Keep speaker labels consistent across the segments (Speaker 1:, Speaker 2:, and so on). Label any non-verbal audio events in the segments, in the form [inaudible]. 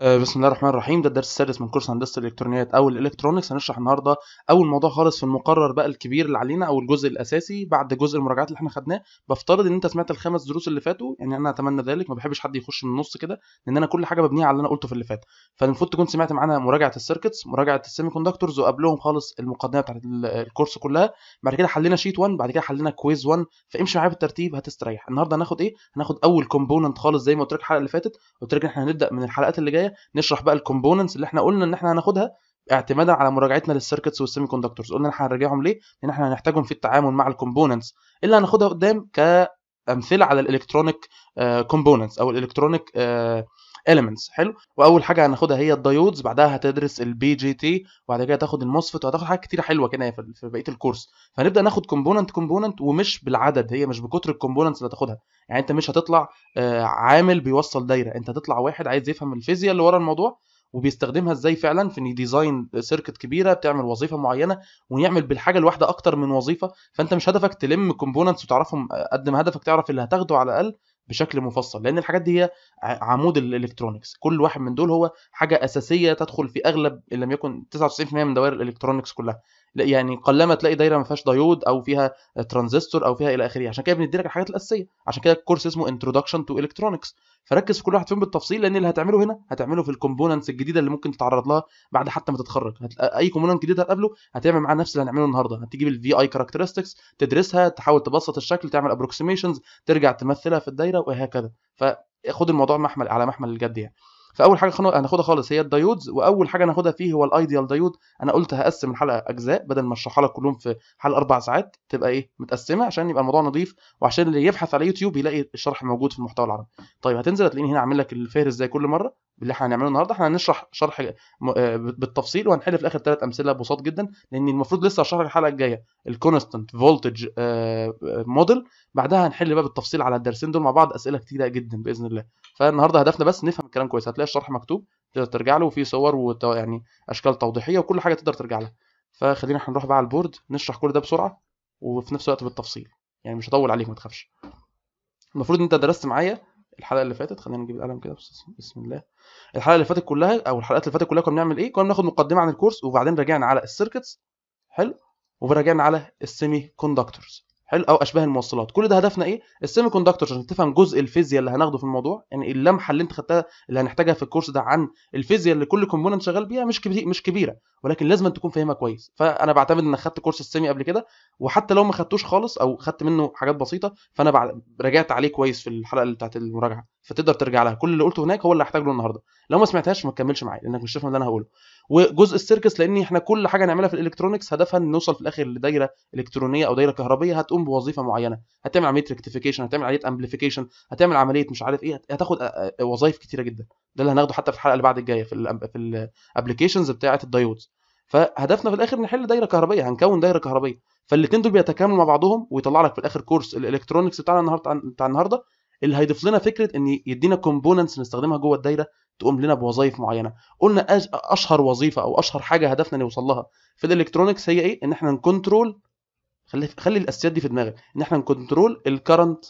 Speaker 1: آه، بسم الله الرحمن الرحيم ده الدرس السادس من كورس هندسه الالكترونيات او الالكترونكس هنشرح النهارده اول موضوع خالص في المقرر بقى الكبير اللي علينا او الجزء الاساسي بعد جزء المراجعات اللي احنا خدناه بفترض ان انت سمعت الخمس دروس اللي فاتوا يعني انا اتمنى ذلك ما بحبش حد يخش من النص كده لان انا كل حاجه ببنيها على اللي انا قلته في اللي فات فالمفروض تكون سمعت معانا مراجعه السيركتس مراجعه السيمي كوندكتورز وقبلهم خالص المقدمه بتاعت الكورس كلها بعد كده حلينا شيت 1 بعد كده حلينا كويز 1 فامشي معايا بالترتيب هتستريح النهارده هناخد ايه هناخد اول كومبوننت خالص زي ما قلت لك الحلقه اللي فاتت قلت لك احنا هنبدا من الحلقات اللي جايه البدايه نشرح بقى الكومبوننتس اللي احنا قلنا ان احنا هناخدها اعتمادا على مراجعتنا للسيركتس والسيمي كوندكتورز قلنا احنا هنراجعهم ليه لان احنا هنحتاجهم في التعامل مع الكومبوننتس اللي هناخدها قدام ك امثله على الالكترونيك كومبوننتس آه، او الالكترونيك آه، elements حلو واول حاجه هناخدها هي الدايودز بعدها هتدرس البي جي تي وبعد كده تاخد الموسفت وهتاخد حاجات كتيره حلوه كده في بقيه الكورس فهنبدا ناخد كومبوننت كومبوننت ومش بالعدد هي مش بكتر الكومبوننتس اللي هتاخدها يعني انت مش هتطلع آه، عامل بيوصل دايره انت هتطلع واحد عايز يفهم الفيزياء اللي ورا الموضوع وبيستخدمها ازاي فعلا في ان ديزاين سيركت كبيره بتعمل وظيفه معينه ويعمل بالحاجه الواحده اكتر من وظيفه فانت مش هدفك تلم كومبوننتس وتعرفهم قد ما هدفك تعرف اللي هتاخده على الاقل بشكل مفصل لان الحاجات دي هي عمود الالكترونكس كل واحد من دول هو حاجه اساسيه تدخل في اغلب ان لم يكن 99% من دوائر الالكترونكس كلها يعني قلما تلاقي دايره ما فيهاش دايود او فيها ترانزستور او فيها الى اخره عشان كده بندي لك الحاجات الاساسيه عشان كده الكورس اسمه انترودكشن تو الكترونكس فركز في كل واحد فيهم بالتفصيل لان اللي هتعمله هنا هتعمله في الكومبوننتس الجديده اللي ممكن تتعرض لها بعد حتى ما تتخرج اي كومبوننت جديد هتقابله هتعمل معاه نفس اللي هنعمله النهارده هتجيب الفي اي كاركترستكس تدرسها تحاول تبسط الشكل تعمل ابروكسيميشنز ترجع تمثلها في الدايره وهكذا فخد الموضوع محمل على محمل الجد يعني فاول حاجه هناخدها خالص هي الدايودز واول حاجه هناخدها فيه هو الايديال دايود انا قلت هقسم الحلقه اجزاء بدل ما اشرحها لك كلهم في حلقه اربع ساعات تبقى ايه متقسمه عشان يبقى الموضوع نظيف وعشان اللي يبحث على يوتيوب يلاقي الشرح موجود في المحتوى العربي طيب هتنزل هتلاقيني هنا عامل لك الفهرس زي كل مره اللي احنا هنعمله النهارده احنا هنشرح شرح آه، بالتفصيل وهنحل في الاخر ثلاث امثله بساط جدا لان المفروض لسه هشرح الحلقه الجايه الكونستنت فولتج موديل بعدها هنحل بقى بالتفصيل على الدرسين دول مع بعض اسئله كتيره جدا باذن الله فالنهارده هدفنا بس نفهم الكلام كويس هتلاقي الشرح مكتوب تقدر ترجع له وفي صور وت... يعني اشكال توضيحيه وكل حاجه تقدر ترجع لها فخلينا احنا نروح بقى على البورد نشرح كل ده بسرعه وفي نفس الوقت بالتفصيل يعني مش هطول عليك ما تخافش المفروض انت درست معايا الحلقه اللي فاتت خلينا نجيب القلم كده بسم الله الحلقه اللي فاتت كلها او الحلقات اللي فاتت كلها كنا بنعمل ايه كنا بناخد مقدمه عن الكورس وبعدين رجعنا على السيركتس حلو وراجعنا على السيمي كوندكتورز حلو او اشباه الموصلات كل ده هدفنا ايه السيمي كوندكتور عشان تفهم جزء الفيزياء اللي هناخده في الموضوع يعني اللمحه اللي انت خدتها اللي هنحتاجها في الكورس ده عن الفيزياء اللي كل كومبوننت شغال بيها مش كبير مش كبيره ولكن لازم تكون فاهمها كويس فانا بعتمد ان خدت كورس السيمي قبل كده وحتى لو ما خدتوش خالص او خدت منه حاجات بسيطه فانا بع... رجعت عليه كويس في الحلقه اللي بتاعت المراجعه فتقدر ترجع لها كل اللي قلته هناك هو اللي هحتاجه النهارده لو ما سمعتهاش ما تكملش معايا لانك مش شايف اللي انا هقوله وجزء السيركس لان احنا كل حاجه نعملها في الالكترونكس هدفها ان نوصل في الاخر لدايره الكترونيه او دايره كهربيه هتقوم بوظيفه معينه هتعمل عمليه ريكتيفيكيشن هتعمل عمليه امبليفيكيشن هتعمل عمليه مش عارف ايه هتاخد وظائف كتيره جدا ده اللي هناخده حتى في الحلقه اللي بعد الجايه في في الابلكيشنز بتاعه الدايودز فهدفنا في الاخر نحل دايره كهربيه هنكون دايره كهربيه فالاثنين دول بيتكاملوا مع بعضهم ويطلع لك في الاخر كورس الالكترونكس بتاعنا النهارده بتاع النهارده اللي هيضيف لنا فكره ان يدينا كومبوننتس نستخدمها جوه الدايره تقوم لنا بوظائف معينه قلنا اشهر وظيفه او اشهر حاجه هدفنا نوصل لها في الالكترونكس هي ايه ان احنا نكنترول خلي خلي الاساسيات دي في دماغك ان احنا نكنترول الكرنت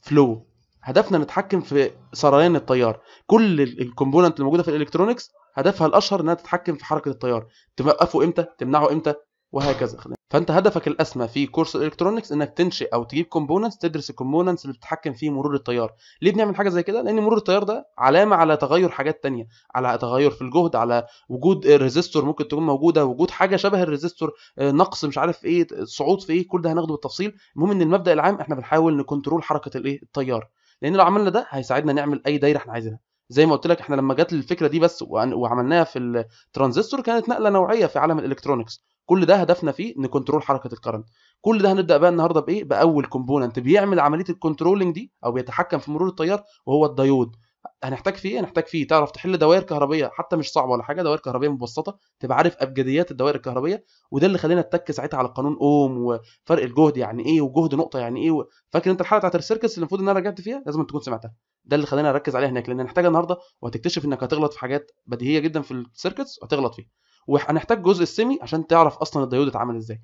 Speaker 1: فلو هدفنا نتحكم في سريان التيار كل الكومبوننت الموجوده في الالكترونكس هدفها الاشهر انها تتحكم في حركه التيار توقفه امتى تمنعه امتى وهكذا فانت هدفك الاسمى في كورس الالكترونكس انك تنشئ او تجيب كومبوننتس تدرس الكومبوننتس اللي بتتحكم في مرور التيار ليه بنعمل حاجه زي كده لان مرور التيار ده علامه على تغير حاجات تانية على تغير في الجهد على وجود ريزيستور ممكن تكون موجوده وجود حاجه شبه الريزيستور آه، نقص مش عارف ايه صعود في ايه كل ده هناخده بالتفصيل المهم ان المبدا العام احنا بنحاول نكنترول حركه الايه التيار لان لو عملنا ده هيساعدنا نعمل اي دايره احنا عايزينها زي ما قلت لك احنا لما جت الفكره دي بس وعملناها في الترانزستور كانت نقله نوعيه في عالم الالكترونكس كل ده هدفنا فيه نكنترول حركه الكرنت كل ده هنبدا بقى النهارده بايه باول كومبوننت بيعمل عمليه الكنترولنج دي او بيتحكم في مرور التيار وهو الديود هنحتاج فيه ايه هنحتاج فيه تعرف تحل دوائر كهربيه حتى مش صعبه ولا حاجه دوائر كهربيه مبسطه تبقى عارف ابجديات الدوائر الكهربيه وده اللي خلينا نتك ساعتها على قانون اوم وفرق الجهد يعني ايه وجهد نقطه يعني ايه و... فاكر انت الحلقه بتاعت السيركس اللي المفروض ان انا رجعت فيها لازم تكون سمعتها ده اللي خلينا نركز عليها هناك لان هنحتاجها النهارده وهتكتشف انك هتغلط في حاجات بديهيه جدا في السيركتس وهتغلط فيها وهنحتاج جزء السيمي عشان تعرف اصلا الديود اتعمل ازاي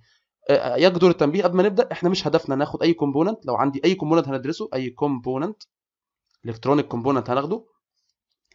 Speaker 1: آه، آه، يجدر التنبيه قبل ما نبدا احنا مش هدفنا ناخد اي كومبوننت لو عندي اي كومبوننت هندرسه اي كومبوننت الكترونيك كومبوننت هناخده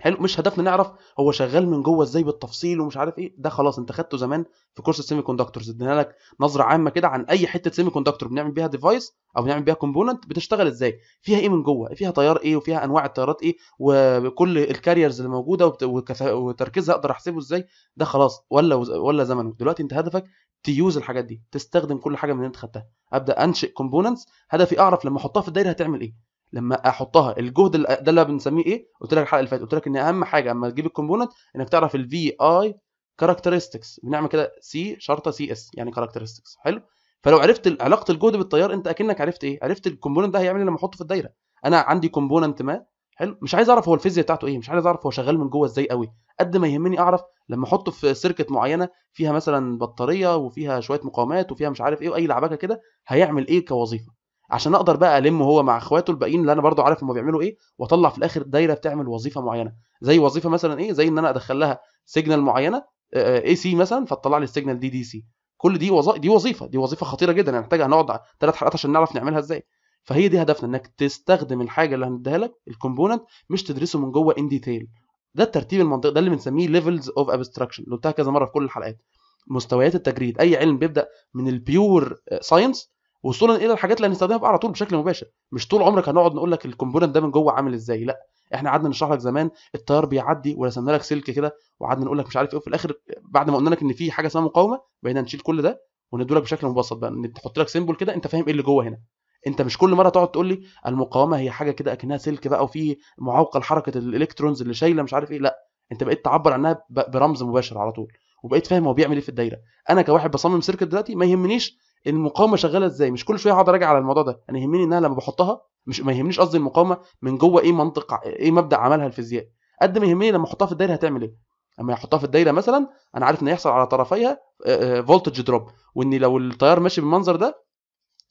Speaker 1: حلو مش هدفنا نعرف هو شغال من جوه ازاي بالتفصيل ومش عارف ايه ده خلاص انت خدته زمان في كورس السيمي كوندكتورز ادينا لك نظره عامه كده عن اي حته سيمي كوندكتور بنعمل بيها ديفايس او بنعمل بيها كومبوننت بتشتغل ازاي فيها ايه من جوه فيها تيار ايه وفيها انواع التيارات ايه وكل الكاريرز اللي موجوده وتركيزها اقدر احسبه ازاي ده خلاص ولا ولا زمن دلوقتي انت هدفك تيوز الحاجات دي تستخدم كل حاجه من اللي انت خدتها ابدا انشئ كومبوننتس هدفي اعرف لما احطها في الدايره هتعمل ايه لما احطها الجهد ده اللي بنسميه ايه قلت لك الحلقه اللي فاتت قلت لك ان اهم حاجه اما تجيب الكومبوننت انك تعرف الفي اي كاركترستكس بنعمل كده سي شرطه سي اس يعني كاركترستكس حلو فلو عرفت علاقه الجهد بالتيار انت اكنك عرفت ايه عرفت الكومبوننت ده هيعمل ايه لما احطه في الدايره انا عندي كومبوننت ما حلو مش عايز اعرف هو الفيزياء بتاعته ايه مش عايز اعرف هو شغال من جوه ازاي قوي قد ما يهمني اعرف لما احطه في سيركت معينه فيها مثلا بطاريه وفيها شويه مقاومات وفيها مش عارف ايه واي لعبكه كده هيعمل ايه كوظيفه عشان اقدر بقى الم هو مع اخواته الباقيين اللي انا برضو عارف هم بيعملوا ايه واطلع في الاخر دايره بتعمل وظيفه معينه زي وظيفه مثلا ايه زي ان انا ادخل لها سيجنال معينه اي آه، سي آه، مثلا فتطلع لي السيجنال دي دي سي كل دي وظ... دي وظيفه دي وظيفه خطيره جدا يعني محتاجه نقعد ثلاث حلقات عشان نعرف نعملها ازاي فهي دي هدفنا انك تستخدم الحاجه اللي هنديها لك الكومبوننت مش تدرسه من جوه ان ديتيل ده الترتيب المنطقي ده اللي بنسميه ليفلز اوف ابستراكشن قلتها كذا مره في كل الحلقات مستويات التجريد اي علم بيبدا من البيور ساينس وصولا الى الحاجات اللي هنستخدمها بقى على طول بشكل مباشر مش طول عمرك هنقعد نقول لك الكومبوننت ده من جوه عامل ازاي لا احنا قعدنا نشرح لك زمان التيار بيعدي ورسمنا لك سلك كده وقعدنا نقول لك مش عارف ايه وفي الاخر بعد ما قلنا لك ان في حاجه اسمها مقاومه بقينا نشيل كل ده وندوا لك بشكل مبسط بقى نحط لك سيمبل كده انت فاهم ايه اللي جوه هنا انت مش كل مره تقعد تقول لي المقاومه هي حاجه كده اكنها سلك بقى وفي معوقه لحركه الالكترونز اللي شايله مش عارف ايه لا انت بقيت تعبر عنها برمز مباشر على طول وبقيت فاهم هو بيعمل ايه في الدايره انا كواحد بصمم سيركت دلوقتي ما يهمنيش المقاومه شغاله ازاي مش كل شويه اقعد اراجع على الموضوع ده انا يهمني انها لما بحطها مش ما يهمنيش قصدي المقاومه من جوه ايه منطق ايه مبدا عملها الفيزياء قد ما يهمني لما احطها في الدايره هتعمل ايه اما احطها في الدايره مثلا انا عارف ان هيحصل على طرفيها فولتج دروب وان لو التيار ماشي بالمنظر ده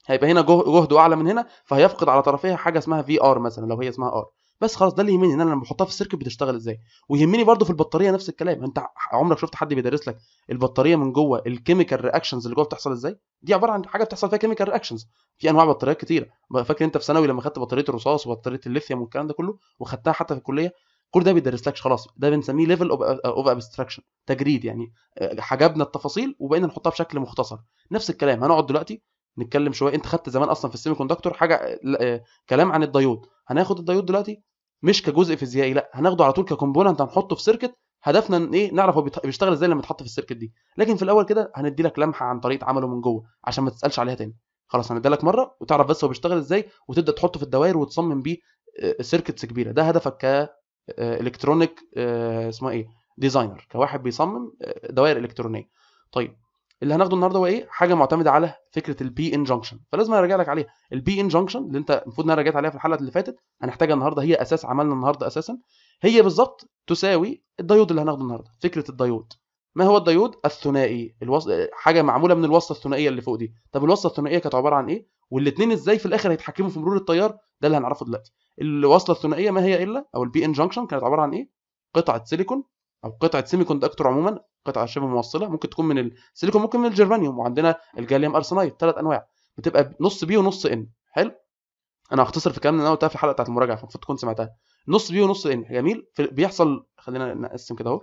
Speaker 1: هيبقى هنا جهده اعلى من هنا فهيفقد على طرفيها حاجه اسمها في ار مثلا لو هي اسمها ار بس خلاص ده اللي يهمني ان انا لما بحطها في السيركت بتشتغل ازاي ويهمني برضو في البطاريه نفس الكلام انت عمرك شفت حد بيدرس لك البطاريه من جوه الكيميكال رياكشنز اللي جوه بتحصل ازاي دي عباره عن حاجه بتحصل فيها كيميكال رياكشنز في انواع بطاريات كتيره فاكر انت في ثانوي لما خدت بطاريه الرصاص وبطاريه الليثيوم والكلام ده كله وخدتها حتى في الكليه كل ده بيدرسلكش خلاص ده بنسميه ليفل اوف ابستراكشن تجريد يعني حجبنا التفاصيل وبقينا نحطها بشكل مختصر نفس الكلام هنقعد دلوقتي نتكلم شويه انت خدت زمان اصلا في السيمي كوندكتور حاجه آه، كلام عن الديود هناخد الديود دلوقتي مش كجزء فيزيائي لا هناخده على طول ككومبوننت هنحطه في سيركت هدفنا ان ايه نعرف هو بيشتغل ازاي لما يتحط في السيركت دي لكن في الاول كده هندي لك لمحه عن طريقه عمله من جوه عشان ما تسالش عليها تاني خلاص لك مره وتعرف بس هو بيشتغل ازاي وتبدا تحطه في الدوائر وتصمم بيه آه، سيركتس كبيره ده هدفك ك الكترونيك آه، آه، اسمها ايه ديزاينر كواحد بيصمم دوائر الكترونيه طيب اللي هناخده النهارده هو ايه حاجه معتمده على فكره البي ان جانكشن فلازم ارجع لك عليها البي ان جانكشن اللي انت المفروض ان انا رجعت عليها في الحلقه اللي فاتت هنحتاجها النهارده هي اساس عملنا النهارده اساسا هي بالظبط تساوي الديود اللي هناخده النهارده فكره الديود ما هو الديود الثنائي الوص... حاجه معموله من الوصله الثنائيه اللي فوق دي طب الوصله الثنائيه كانت عباره عن ايه والاثنين ازاي في الاخر هيتحكموا في مرور التيار ده اللي هنعرفه دلوقتي الوصله الثنائيه ما هي الا او البي ان جانكشن كانت عباره عن ايه قطعه سيليكون او قطعه سيمي كوندكتور عموما قطعه شبه موصله ممكن تكون من السيليكون ممكن من الجرمانيوم وعندنا الجاليوم ارسنايد ثلاث انواع بتبقى نص بي ونص ان حلو انا هختصر في كلامنا اللي انا قلتها في الحلقه بتاعت المراجعه فالمفروض تكون سمعتها نص بي ونص ان جميل بيحصل خلينا نقسم كده اهو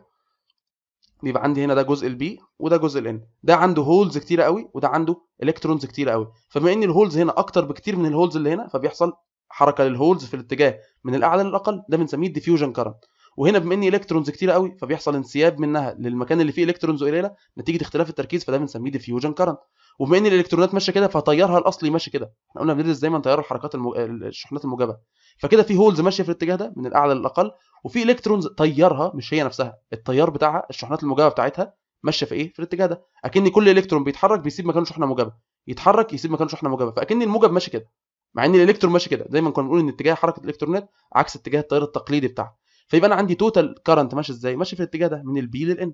Speaker 1: بيبقى عندي هنا ده جزء البي وده جزء الان ده عنده هولز كتيره قوي وده عنده الكترونز كتيره قوي فبما ان الهولز هنا اكتر بكتير من الهولز اللي هنا فبيحصل حركه للهولز في الاتجاه من الاعلى للاقل ده بنسميه الديفيوجن كارنت وهنا بما ان الكترونز كتيره قوي فبيحصل انسياب منها للمكان اللي فيه الكترونز قليله نتيجه اختلاف التركيز فده بنسميه ديفيوجن كارنت وبما ان الالكترونات ماشيه كده فتيارها الاصلي ماشي كده احنا قلنا بندرس دايما تيار الحركات المو... الشحنات الموجبه فكده في هولز ماشيه في الاتجاه ده من الاعلى للاقل وفي الكترونز تيارها مش هي نفسها التيار بتاعها الشحنات الموجبه بتاعتها ماشيه في ايه في الاتجاه ده اكن كل الكترون بيتحرك بيسيب مكانه شحنه موجبه يتحرك يسيب مكانه شحنه موجبه فاكن الموجب ماشي كده مع ان الالكترون ماشي كده دايما كنا بنقول ان اتجاه حركه الالكترونات عكس اتجاه التيار التقليدي بتاعها فيبقى انا عندي توتال كارنت ماشي ازاي ماشي في الاتجاه ده من البي للان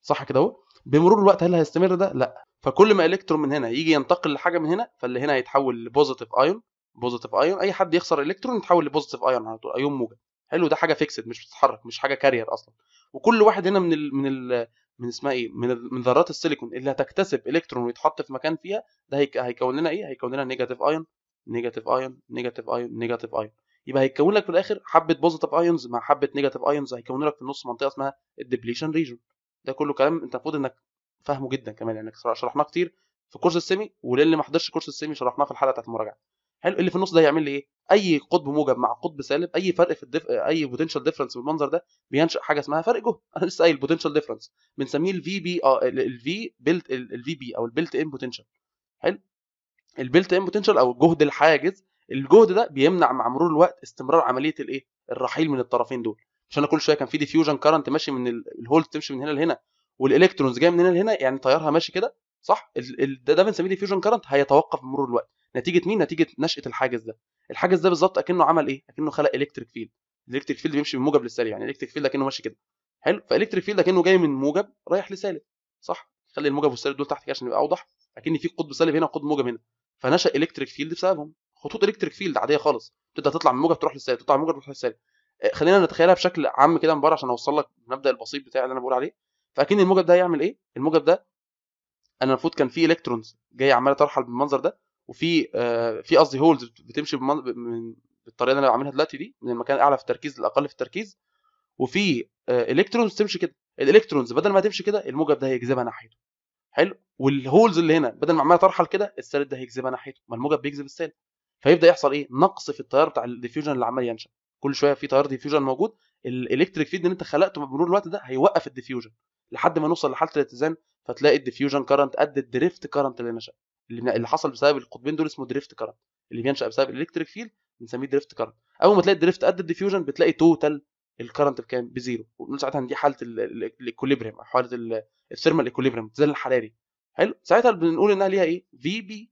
Speaker 1: صح كده اهو بمرور الوقت هل هيستمر ده لا فكل ما الكترون من هنا يجي ينتقل لحاجه من هنا فاللي هنا هيتحول لبوزيتيف ايون بوزيتيف ايون اي حد يخسر الكترون يتحول لبوزيتيف ايون على طول ايون موجب حلو ده حاجه فيكسد مش بتتحرك مش حاجه كارير اصلا وكل واحد هنا من الـ من الـ من اسمها ايه من من ذرات السيليكون اللي هتكتسب الكترون ويتحط في مكان فيها ده هيكون لنا ايه هيكون لنا نيجاتيف ايون نيجاتيف ايون نيجاتيف ايون نيجاتيف ايون يبقى هيتكون لك في الاخر حبه بوزيتيف ايونز مع حبه نيجاتيف ايونز هيكونوا لك في النص منطقه اسمها الدبليشن ريجون ده كله كلام انت المفروض انك فاهمه جدا كمان لانك يعني شرحناه كتير في كورس السيمي وللي ما حضرش كورس السيمي شرحناه في الحلقه بتاعت المراجعه حلو اللي في النص ده هيعمل لي ايه اي قطب موجب مع قطب سالب اي فرق في الدف... اي بوتنشال ديفرنس بالمنظر ده بينشا حاجه اسمها فرق جهد [laughs] انا لسه قايل بوتنشال ديفرنس بنسميه الفي بي الفي بيلت الفي بي او البيلت ان بوتنشال حلو البيلت ان بوتنشال او جهد الحاجز الجهد ده بيمنع مع مرور الوقت استمرار عمليه الايه الرحيل من الطرفين دول عشان كل شويه كان في ديفيوجن كارنت ماشي من الهولز تمشي من هنا لهنا والالكترونز جايه من هنا لهنا يعني تيارها ماشي كده صح ده, بنسميه ديفيوجن كارنت هيتوقف بمرور الوقت نتيجه مين نتيجه نشاه الحاجز ده الحاجز ده بالظبط اكنه عمل ايه اكنه خلق الكتريك فيلد الكتريك فيلد بيمشي من موجب للسالب يعني الكتريك فيلد اكنه ماشي كده حلو فالكتريك فيلد اكنه جاي من موجب رايح لسالب صح خلي الموجب والسالب دول تحت كده عشان يبقى اوضح اكن في قطب سالب هنا وقطب موجب هنا فنشا الكتريك فيلد بسببهم خطوط الكتريك فيلد عاديه خالص تبدا تطلع من موجه تروح للسالب تطلع من موجه تروح للسالب آه، خلينا نتخيلها بشكل عام كده من بره عشان اوصل لك المبدا البسيط بتاعي اللي انا بقول عليه فاكن الموجب ده هيعمل ايه الموجب ده انا المفروض كان في الكترونز جايه عماله ترحل بالمنظر ده وفي آه في قصدي هولز بتمشي من بالطريقه اللي انا بعملها دلوقتي دي من المكان الاعلى في التركيز للاقل في التركيز وفي آه الكترونز تمشي كده الالكترونز بدل ما تمشي كده الموجب ده هيجذبها ناحيته حلو والهولز اللي هنا بدل ما عماله ترحل كده السالب ده هيجذبها ناحيته ما الموجب بيجذب السالب فيبدا يحصل ايه نقص في التيار بتاع الديفيوجن اللي عمال ينشا كل شويه في تيار ديفيوجن موجود الالكتريك فيد اللي انت خلقته بمرور الوقت ده هيوقف الديفيوجن لحد ما نوصل لحاله الاتزان فتلاقي الديفيوجن كرنت قد الدريفت كرنت اللي نشا اللي حصل بسبب القطبين دول اسمه دريفت كرنت اللي بينشا بسبب الالكتريك فيلد بنسميه دريفت كرنت اول ما تلاقي الدريفت قد الديفيوجن بتلاقي توتال الكرنت بكام بزيرو وبنقول ساعتها دي حاله الايكوليبريم حاله الثيرمال ايكوليبريم الاتزان الحراري حلو ساعتها بنقول انها ليها ايه في بي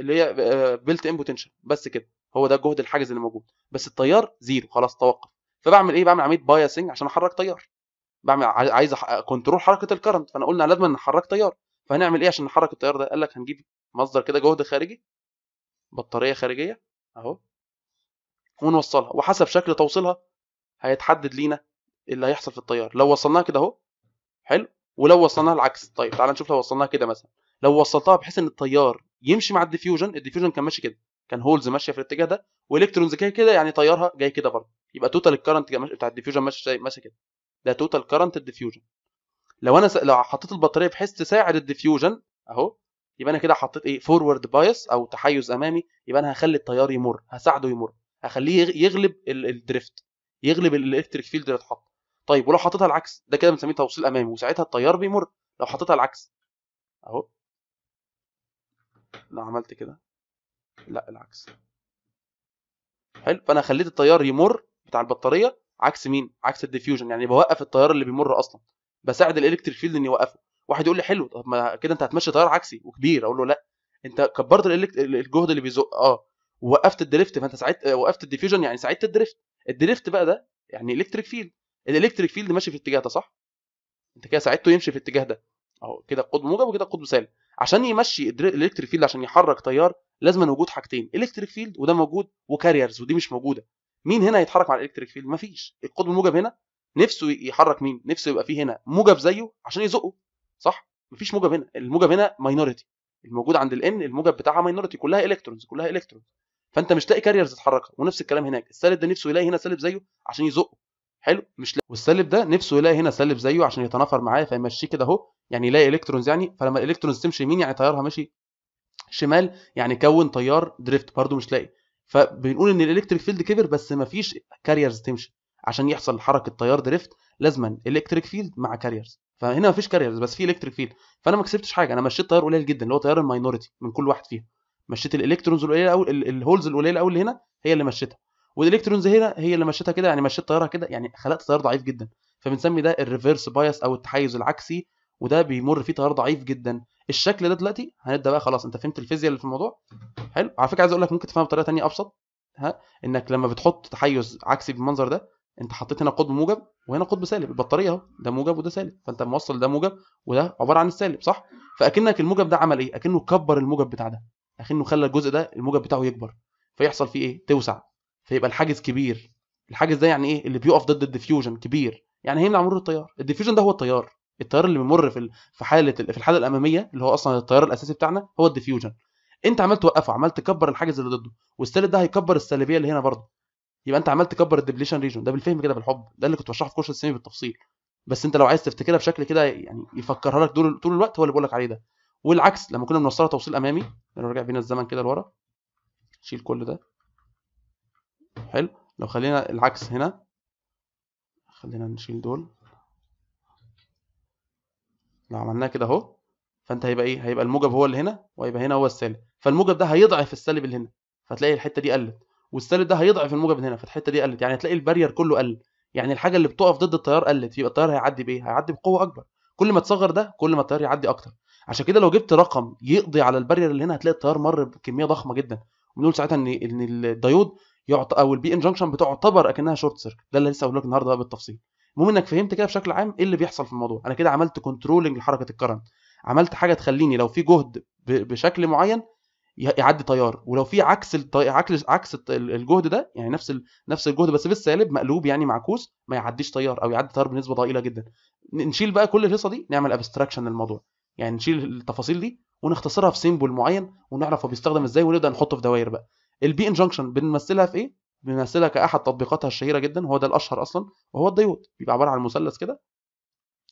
Speaker 1: اللي هي بيلت ان بوتنشال بس كده هو ده الجهد الحاجز اللي موجود بس التيار زيرو خلاص توقف فبعمل ايه بعمل عمليه بايسنج عشان احرك تيار بعمل عايز كنترول حركه الكرنت فانا قلنا لازم نحرك تيار فهنعمل ايه عشان نحرك التيار ده قال لك هنجيب مصدر كده جهد خارجي بطاريه خارجيه اهو ونوصلها وحسب شكل توصيلها هيتحدد لينا اللي هيحصل في التيار لو وصلناها كده اهو حلو ولو وصلناها العكس طيب تعال نشوف لو وصلناها كده مثلا لو وصلتها بحيث ان التيار يمشي مع الديفيوجن الديفيوجن كان ماشي كده كان هولز ماشيه في الاتجاه ده والكترونز جايه كده يعني تيارها جاي كده برضه يبقى توتال الكرنت بتاع الديفيوجن ماشي ماشي كده ده توتال كرنت الديفيوجن لو انا س... لو حطيت البطاريه بحيث تساعد الديفيوجن اهو يبقى انا كده حطيت ايه فورورد بايس او تحيز امامي يبقى انا هخلي التيار يمر هساعده يمر هخليه يغلب الدريفت يغلب الالكتريك فيلد اللي اتحط طيب ولو حطيتها العكس ده كده بنسميه توصيل امامي وساعتها التيار بيمر لو حطيتها العكس اهو لو عملت كده لا العكس حلو فانا خليت التيار يمر بتاع البطاريه عكس مين عكس الديفيوجن يعني بوقف التيار اللي بيمر اصلا بساعد الالكتريك فيلد ان يوقفه واحد يقول لي حلو طب ما كده انت هتمشي تيار عكسي وكبير اقول له لا انت كبرت الجهد اللي بيزق اه ووقفت الدريفت فانت ساعدت وقفت الديفيوجن يعني ساعدت الدريفت الدريفت بقى ده يعني الكتريك فيلد الالكتريك فيلد ماشي في الاتجاه ده صح انت كده ساعدته يمشي في الاتجاه ده اهو كده قطب موجب وكده قطب سالب عشان يمشي الالكتريك فيلد عشان يحرك تيار لازم وجود حاجتين الكتريك فيلد وده موجود وكاريرز ودي مش موجوده مين هنا يتحرك مع الالكتريك فيلد مفيش القطب الموجب هنا نفسه يحرك مين نفسه يبقى فيه هنا موجب زيه عشان يزقه صح مفيش موجب هنا الموجب هنا ماينورتي الموجود عند الان الموجب بتاعها ماينورتي كلها الكترونز كلها الكترونز فانت مش لاقي كاريرز تتحرك ونفس الكلام هناك السالب ده نفسه يلاقي هنا سالب زيه عشان يزقه حلو مش لا. والسالب ده نفسه يلاقي هنا سالب زيه عشان يتنافر معايا فيمشيه كده اهو يعني يلاقي الكترونز يعني فلما الالكترونز تمشي يمين يعني تيارها ماشي شمال يعني كون تيار دريفت برده مش لاقي فبنقول ان الالكتريك فيلد كبر بس ما فيش كاريرز تمشي عشان يحصل حركه تيار دريفت لازما الكتريك فيلد مع كاريرز فهنا ما فيش كاريرز بس في الكتريك فيلد فانا ما كسبتش حاجه انا مشيت تيار قليل جدا اللي هو تيار الماينورتي من كل واحد فيهم مشيت الالكترونز القليله قوي الهولز القليله قوي اللي هنا هي اللي مشيتها والالكترونز هنا هي اللي مشيتها كده يعني مشيت تيارها كده يعني خلقت تيار ضعيف جدا فبنسمي ده الريفرس بايس او التحيز العكسي وده بيمر فيه تيار ضعيف جدا الشكل ده دلوقتي هنبدا بقى خلاص انت فهمت الفيزياء اللي في الموضوع حلو على فكره عايز اقول لك ممكن تفهمها بطريقه ثانيه ابسط ها انك لما بتحط تحيز عكسي بالمنظر ده انت حطيت هنا قطب موجب وهنا قطب سالب البطاريه اهو ده موجب وده سالب فانت موصل ده موجب وده عباره عن السالب صح فاكنك الموجب ده عمل ايه اكنه كبر الموجب بتاع ده اكنه خلى الجزء ده الموجب بتاعه يكبر فيحصل فيه ايه توسع فيبقى الحاجز كبير الحاجز ده يعني ايه اللي بيقف ضد الديفيوجن كبير يعني هيمنع مرور التيار الديفيوجن ده هو التيار التيار اللي بيمر في في حاله في الحاله الاماميه اللي هو اصلا التيار الاساسي بتاعنا هو الديفيوجن انت عمال توقفه عمال تكبر الحاجز اللي ضده والسالب ده هيكبر السالبيه اللي هنا برضه يبقى انت عمال تكبر الدبليشن ريجون ده بالفهم كده بالحب ده اللي كنت بشرحه في كورس السيمي بالتفصيل بس انت لو عايز تفتكرها بشكل كده يعني يفكرها لك طول طول الوقت هو اللي بقول لك عليه ده والعكس لما كنا بنوصلها توصيل امامي لو رجع بينا الزمن كده لورا شيل كل ده حلو لو خلينا العكس هنا خلينا نشيل دول لو عملناه كده اهو فانت هيبقى ايه هيبقى الموجب هو اللي هنا وهيبقى هنا هو السالب فالموجب ده هيضعف السالب اللي هنا فتلاقي الحته دي قلت والسالب ده هيضعف الموجب اللي هنا فالحته دي قلت يعني هتلاقي البارير كله قل يعني الحاجه اللي بتقف ضد التيار قلت يبقى التيار هيعدي بايه هيعدي بقوه اكبر كل ما تصغر ده كل ما التيار يعدي اكتر عشان كده لو جبت رقم يقضي على البارير اللي هنا هتلاقي التيار مر بكميه ضخمه جدا بنقول ساعتها ان ان الديود يعط او البي ان جنكشن بتعتبر اكنها شورت سيركت ده اللي لسه هقول لك النهارده بقى بالتفصيل المهم انك فهمت كده بشكل عام ايه اللي بيحصل في الموضوع انا كده عملت كنترولنج لحركه الكرنت عملت حاجه تخليني لو في جهد بشكل معين يعدي تيار ولو في عكس الطي... عكس عكس الجهد ده يعني نفس ال... نفس الجهد بس بالسالب مقلوب يعني معكوس ما يعديش تيار او يعدي تيار بنسبه ضئيله جدا نشيل بقى كل الهيصه دي نعمل ابستراكشن للموضوع يعني نشيل التفاصيل دي ونختصرها في سيمبل معين ونعرف هو بيستخدم ازاي ونبدا نحطه في دوائر بقى البي انجنكشن بنمثلها في ايه بنمثلها كاحد تطبيقاتها الشهيره جدا هو ده الاشهر اصلا وهو الديود بيبقى عباره عن مثلث كده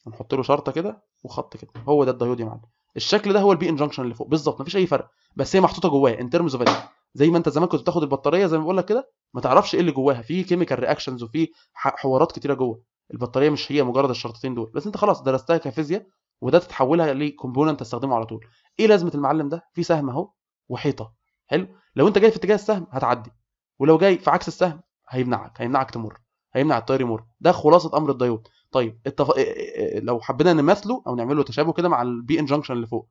Speaker 1: ونحط له شرطه كده وخط كده هو ده الديود يا معلم الشكل ده هو البي انجنكشن اللي فوق بالظبط مفيش اي فرق بس هي محطوطه جواه ان ترمز اوف زي ما انت زمان كنت بتاخد البطاريه زي ما بقول لك كده ما تعرفش ايه اللي جواها في كيميكال رياكشنز وفي حوارات كتيره جوه البطاريه مش هي مجرد الشرطتين دول بس انت خلاص درستها كفيزياء وده تتحولها لكومبوننت تستخدمه على طول ايه لازمه المعلم ده في سهم اهو وحيطه حلو لو انت جاي في اتجاه السهم هتعدي ولو جاي في عكس السهم هيمنعك هيمنعك تمر هيمنع الطير يمر ده خلاصه امر الدايود طيب التف... إيه، إيه، إيه، لو حبينا نمثله او نعمل له تشابه كده مع البي ان جنكشن اللي فوق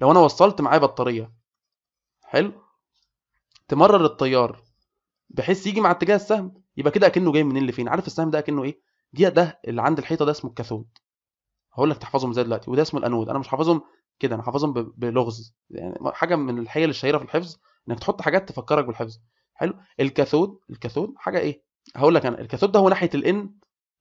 Speaker 1: لو انا وصلت معايا بطاريه حلو تمرر التيار بحيث يجي مع اتجاه السهم يبقى كده اكنه جاي منين لفين عارف السهم ده اكنه ايه دي ده اللي عند الحيطه ده اسمه الكاثود هقول لك تحفظهم ازاي دلوقتي وده اسمه الانود انا مش حافظهم كده انا حافظهم بلغز يعني حاجه من الحيل الشهيره في الحفظ انك تحط حاجات تفكرك بالحفظ حلو الكاثود الكاثود حاجه ايه هقول لك انا الكاثود ده هو ناحيه الان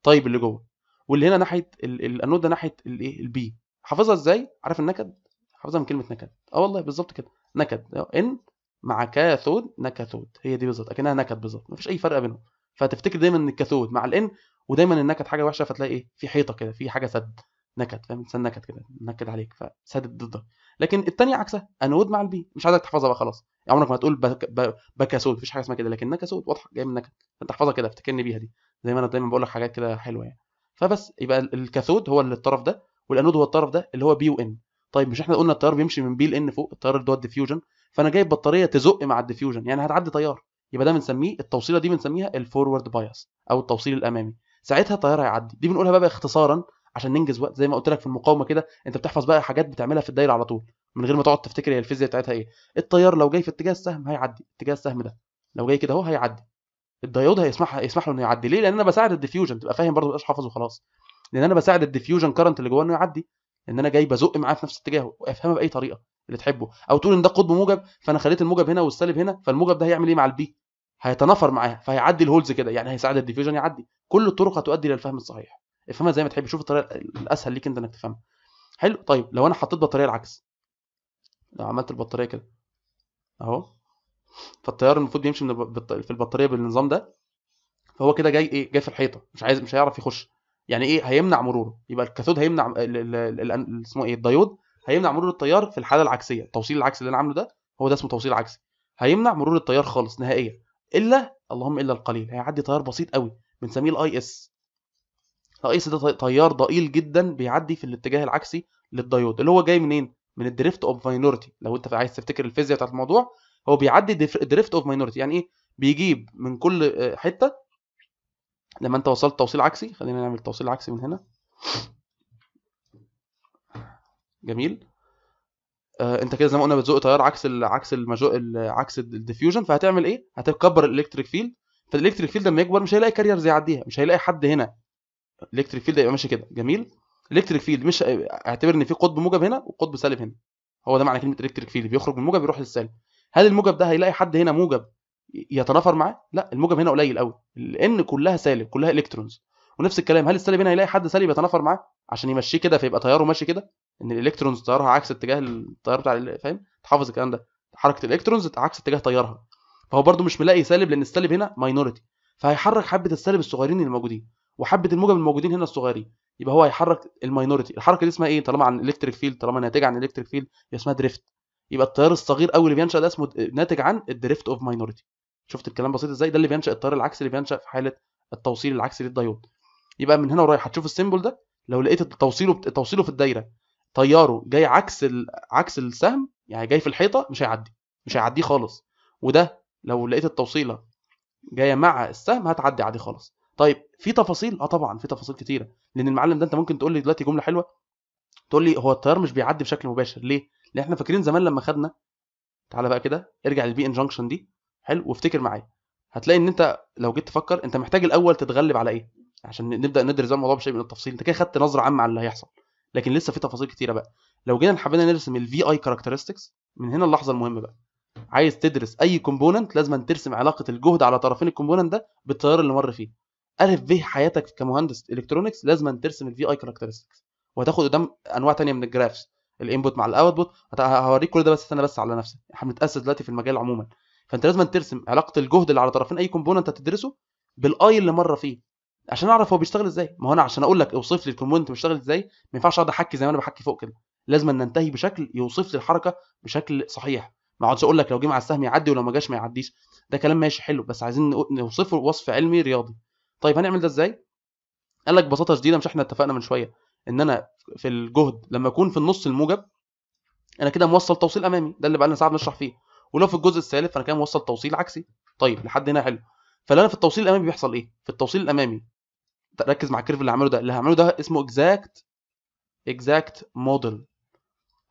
Speaker 1: طيب اللي جوه واللي هنا ناحيه الانود ده ناحيه الايه البي حافظها ازاي عارف النكد حافظها من كلمه نكد اه والله بالظبط كده نكد ان مع كاثود نكثود هي دي بالظبط اكنها نكد بالظبط مفيش اي فرق بينهم فتفتكر دايما ان الكاثود مع الان ودايما النكد حاجه وحشه فتلاقي ايه في حيطه كده في حاجه سد نكد فاهم انسان نكد كده نكد عليك فسادد ضدك لكن الثانيه عكسها انا ود مع البي مش عايزك تحفظها بقى خلاص يعني عمرك ما هتقول بك بك مفيش حاجه اسمها كده لكن نكسود واضحه جايه من نكد فانت احفظها كده افتكرني بيها دي زي ما انا دايما بقول لك حاجات كده حلوه يعني فبس يبقى الكاثود هو الطرف ده والانود هو الطرف ده اللي هو بي وان طيب مش احنا قلنا التيار بيمشي من بي لان فوق التيار اللي هو الديفيوجن فانا جايب بطاريه تزق مع الديفيوجن يعني هتعدي تيار يبقى ده بنسميه التوصيله دي بنسميها الفورورد بايس او التوصيل الامامي ساعتها التيار هيعدي دي بنقولها بقى, بقى اختصارا عشان ننجز وقت زي ما قلت لك في المقاومه كده انت بتحفظ بقى حاجات بتعملها في الدايره على طول من غير ما تقعد تفتكر هي الفيزياء بتاعتها ايه التيار لو جاي في اتجاه السهم هيعدي اتجاه السهم ده لو جاي كده اهو هيعدي الديود هيسمح يسمح له انه يعدي ليه لان انا بساعد الديفيوجن تبقى فاهم برضه مش حافظ وخلاص لان انا بساعد الديفيوجن كرنت اللي جواه انه يعدي ان انا جاي بزق معاه في نفس اتجاهه افهمها باي طريقه اللي تحبه او تقول ان ده قطب موجب فانا خليت الموجب هنا والسالب هنا فالموجب ده هيعمل ايه مع البي هيتنافر معاها فهيعدي الهولز كده يعني هيساعد الديفيوجن يعدي كل الطرق هتؤدي للفهم الصحيح افهمها زي ما تحب شوف الطريقه الاسهل ليك انت انك تفهمها حلو طيب لو انا حطيت بطاريه العكس لو عملت البطاريه كده اهو فالتيار المفروض بيمشي من البط... في البطاريه بالنظام ده فهو كده جاي ايه جاي في الحيطه مش عايز مش هيعرف يخش يعني ايه هيمنع مروره يبقى الكاثود هيمنع اسمه ايه الديود هيمنع مرور التيار في الحاله العكسيه التوصيل العكسي اللي انا عامله ده هو ده اسمه توصيل عكسي هيمنع مرور التيار خالص نهائيا الا اللهم الا القليل هيعدي تيار بسيط قوي بنسميه الاي اس رئيس ده تيار ضئيل جدا بيعدي في الاتجاه العكسي للديود اللي هو جاي منين من الدريفت اوف ماينورتي لو انت عايز تفتكر الفيزياء بتاعت الموضوع هو بيعدي دريفت اوف ماينورتي يعني ايه بيجيب من كل آه، حته لما انت وصلت توصيل عكسي خلينا نعمل توصيل عكسي من هنا جميل آه انت كده زي ما قلنا بتزق تيار عكس عكس المجو عكس الديفيوجن فهتعمل ايه هتكبر الالكتريك فيلد فالالكتريك فيلد لما يكبر مش هيلاقي كاريرز يعديها مش هيلاقي حد هنا الكتريك فيلد هيبقى ماشي كده جميل الكتريك فيلد مش اعتبر ان في قطب موجب هنا وقطب سالب هنا هو ده معنى كلمه الكتريك فيلد بيخرج من الموجب يروح للسالب هل الموجب ده هيلاقي حد هنا موجب يتنافر معاه لا الموجب هنا قليل قوي لان كلها سالب كلها الكترونز ونفس الكلام هل السالب هنا هيلاقي حد سالب يتنافر معاه عشان يمشيه كده فيبقى تياره ماشي كده ان الالكترونز تيارها عكس اتجاه التيار بتاع فاهم تحافظ الكلام ده حركه الالكترونز عكس اتجاه تيارها فهو برده مش ملاقي سالب لان السالب هنا ماينورتي فهيحرك حبه السالب الصغيرين اللي موجودين وحبه الموجب الموجودين هنا الصغيرين يبقى هو هيحرك الماينورتي الحركه دي اسمها ايه طالما عن الكتريك فيلد طالما ناتجه عن الكتريك فيلد هي اسمها دريفت يبقى التيار الصغير قوي اللي بينشا ده اسمه ناتج عن الدريفت اوف ماينورتي شفت الكلام بسيط ازاي ده اللي بينشا التيار العكسي اللي بينشا في حاله التوصيل العكسي للدايود يبقى من هنا ورايح هتشوف السيمبل ده لو لقيت توصيله توصيله في الدايره تياره جاي عكس عكس السهم يعني جاي في الحيطه مش هيعدي مش هيعديه خالص وده لو لقيت التوصيله جايه مع السهم هتعدي عادي خالص طيب في تفاصيل اه طبعا في تفاصيل كتيره لان المعلم ده انت ممكن تقول لي دلوقتي جمله حلوه تقول لي هو التيار مش بيعدي بشكل مباشر ليه لان احنا فاكرين زمان لما خدنا تعالى بقى كده ارجع للبي انجنكشن دي حلو وافتكر معايا هتلاقي ان انت لو جيت تفكر انت محتاج الاول تتغلب على ايه عشان نبدا ندرس الموضوع بشيء من التفصيل انت كده خدت نظره عامه على اللي هيحصل لكن لسه في تفاصيل كتيره بقى لو جينا حبينا نرسم الفي اي كاركترستكس من هنا اللحظه المهمه بقى عايز تدرس اي كومبوننت لازم ترسم علاقه الجهد على طرفين الكومبوننت ده بالتيار اللي مر فيه الف ب حياتك كمهندس الكترونكس لازم أن ترسم الفي اي كاركترستكس وهتاخد قدام انواع تانية من الجرافس الانبوت مع الاوتبوت هوريك كل ده بس استنى بس على نفسك احنا بنتاسس دلوقتي في المجال عموما فانت لازم أن ترسم علاقه الجهد اللي على طرفين اي كومبوننت هتدرسه بالاي اللي مره فيه عشان اعرف هو بيشتغل ازاي ما هو انا عشان اقول لك اوصف لي الكومبوننت بيشتغل ازاي ما ينفعش اقعد احكي زي ما انا بحكي فوق كده لازم أن ننتهي بشكل يوصف لي الحركه بشكل صحيح ما اقعدش اقول لك لو جه مع السهم يعدي ولو ما جاش ما يعديش ده كلام ماشي حلو بس عايزين نوصفه وصف علمي رياضي طيب هنعمل ده ازاي قال لك ببساطه شديده مش احنا اتفقنا من شويه ان انا في الجهد لما اكون في النص الموجب انا كده موصل توصيل امامي ده اللي بقى لنا ساعه بنشرح فيه ولو في الجزء السالب فانا كده موصل توصيل عكسي طيب لحد هنا حلو فلو انا في التوصيل الامامي بيحصل ايه في التوصيل الامامي ركز مع الكيرف اللي هعمله ده اللي هعمله ده اسمه اكزاكت اكزاكت موديل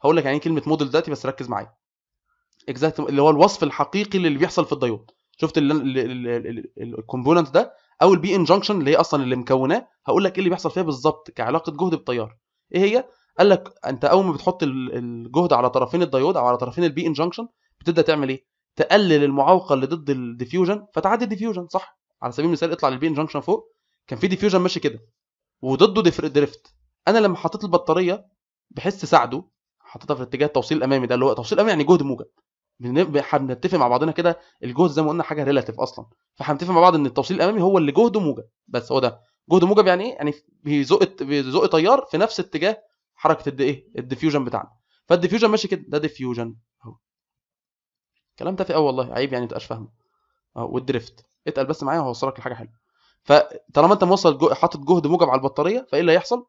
Speaker 1: هقول لك يعني ايه كلمه موديل دلوقتي بس ركز معايا اكزاكت اللي هو الوصف الحقيقي للي بيحصل في الديود شفت الكومبوننت ده او البي ان جانكشن اللي هي اصلا اللي مكوناه هقول لك ايه اللي بيحصل فيها بالظبط كعلاقه جهد بالتيار ايه هي قال لك انت اول ما بتحط الجهد على طرفين الديود او على طرفين البي ان جانكشن بتبدا تعمل ايه تقلل المعوقه اللي ضد الديفيوجن فتعدي الديفيوجن صح على سبيل المثال اطلع للبي ان جانكشن فوق كان في ديفيوجن ماشي كده وضده دريفت انا لما حطيت البطاريه بحس ساعده حطيتها في الاتجاه التوصيل الامامي ده اللي هو توصيل امامي يعني جهد موجب هنتفق مع بعضنا كده الجهد زي ما قلنا حاجه ريلاتيف اصلا فهنتفق مع بعض ان التوصيل الامامي هو اللي جهده موجب بس هو ده جهد موجب يعني ايه؟ يعني بيزق بيزق تيار في نفس اتجاه حركه الد ايه؟ الديفيوجن بتاعنا فالديفيوجن ماشي كده ده ديفيوجن اهو كلام تافه قوي والله عيب يعني تبقاش فاهمه اه والدريفت اتقل بس معايا وهوصلك لحاجه حلوه فطالما انت موصل جو... حاطط جهد موجب على البطاريه فايه اللي هيحصل؟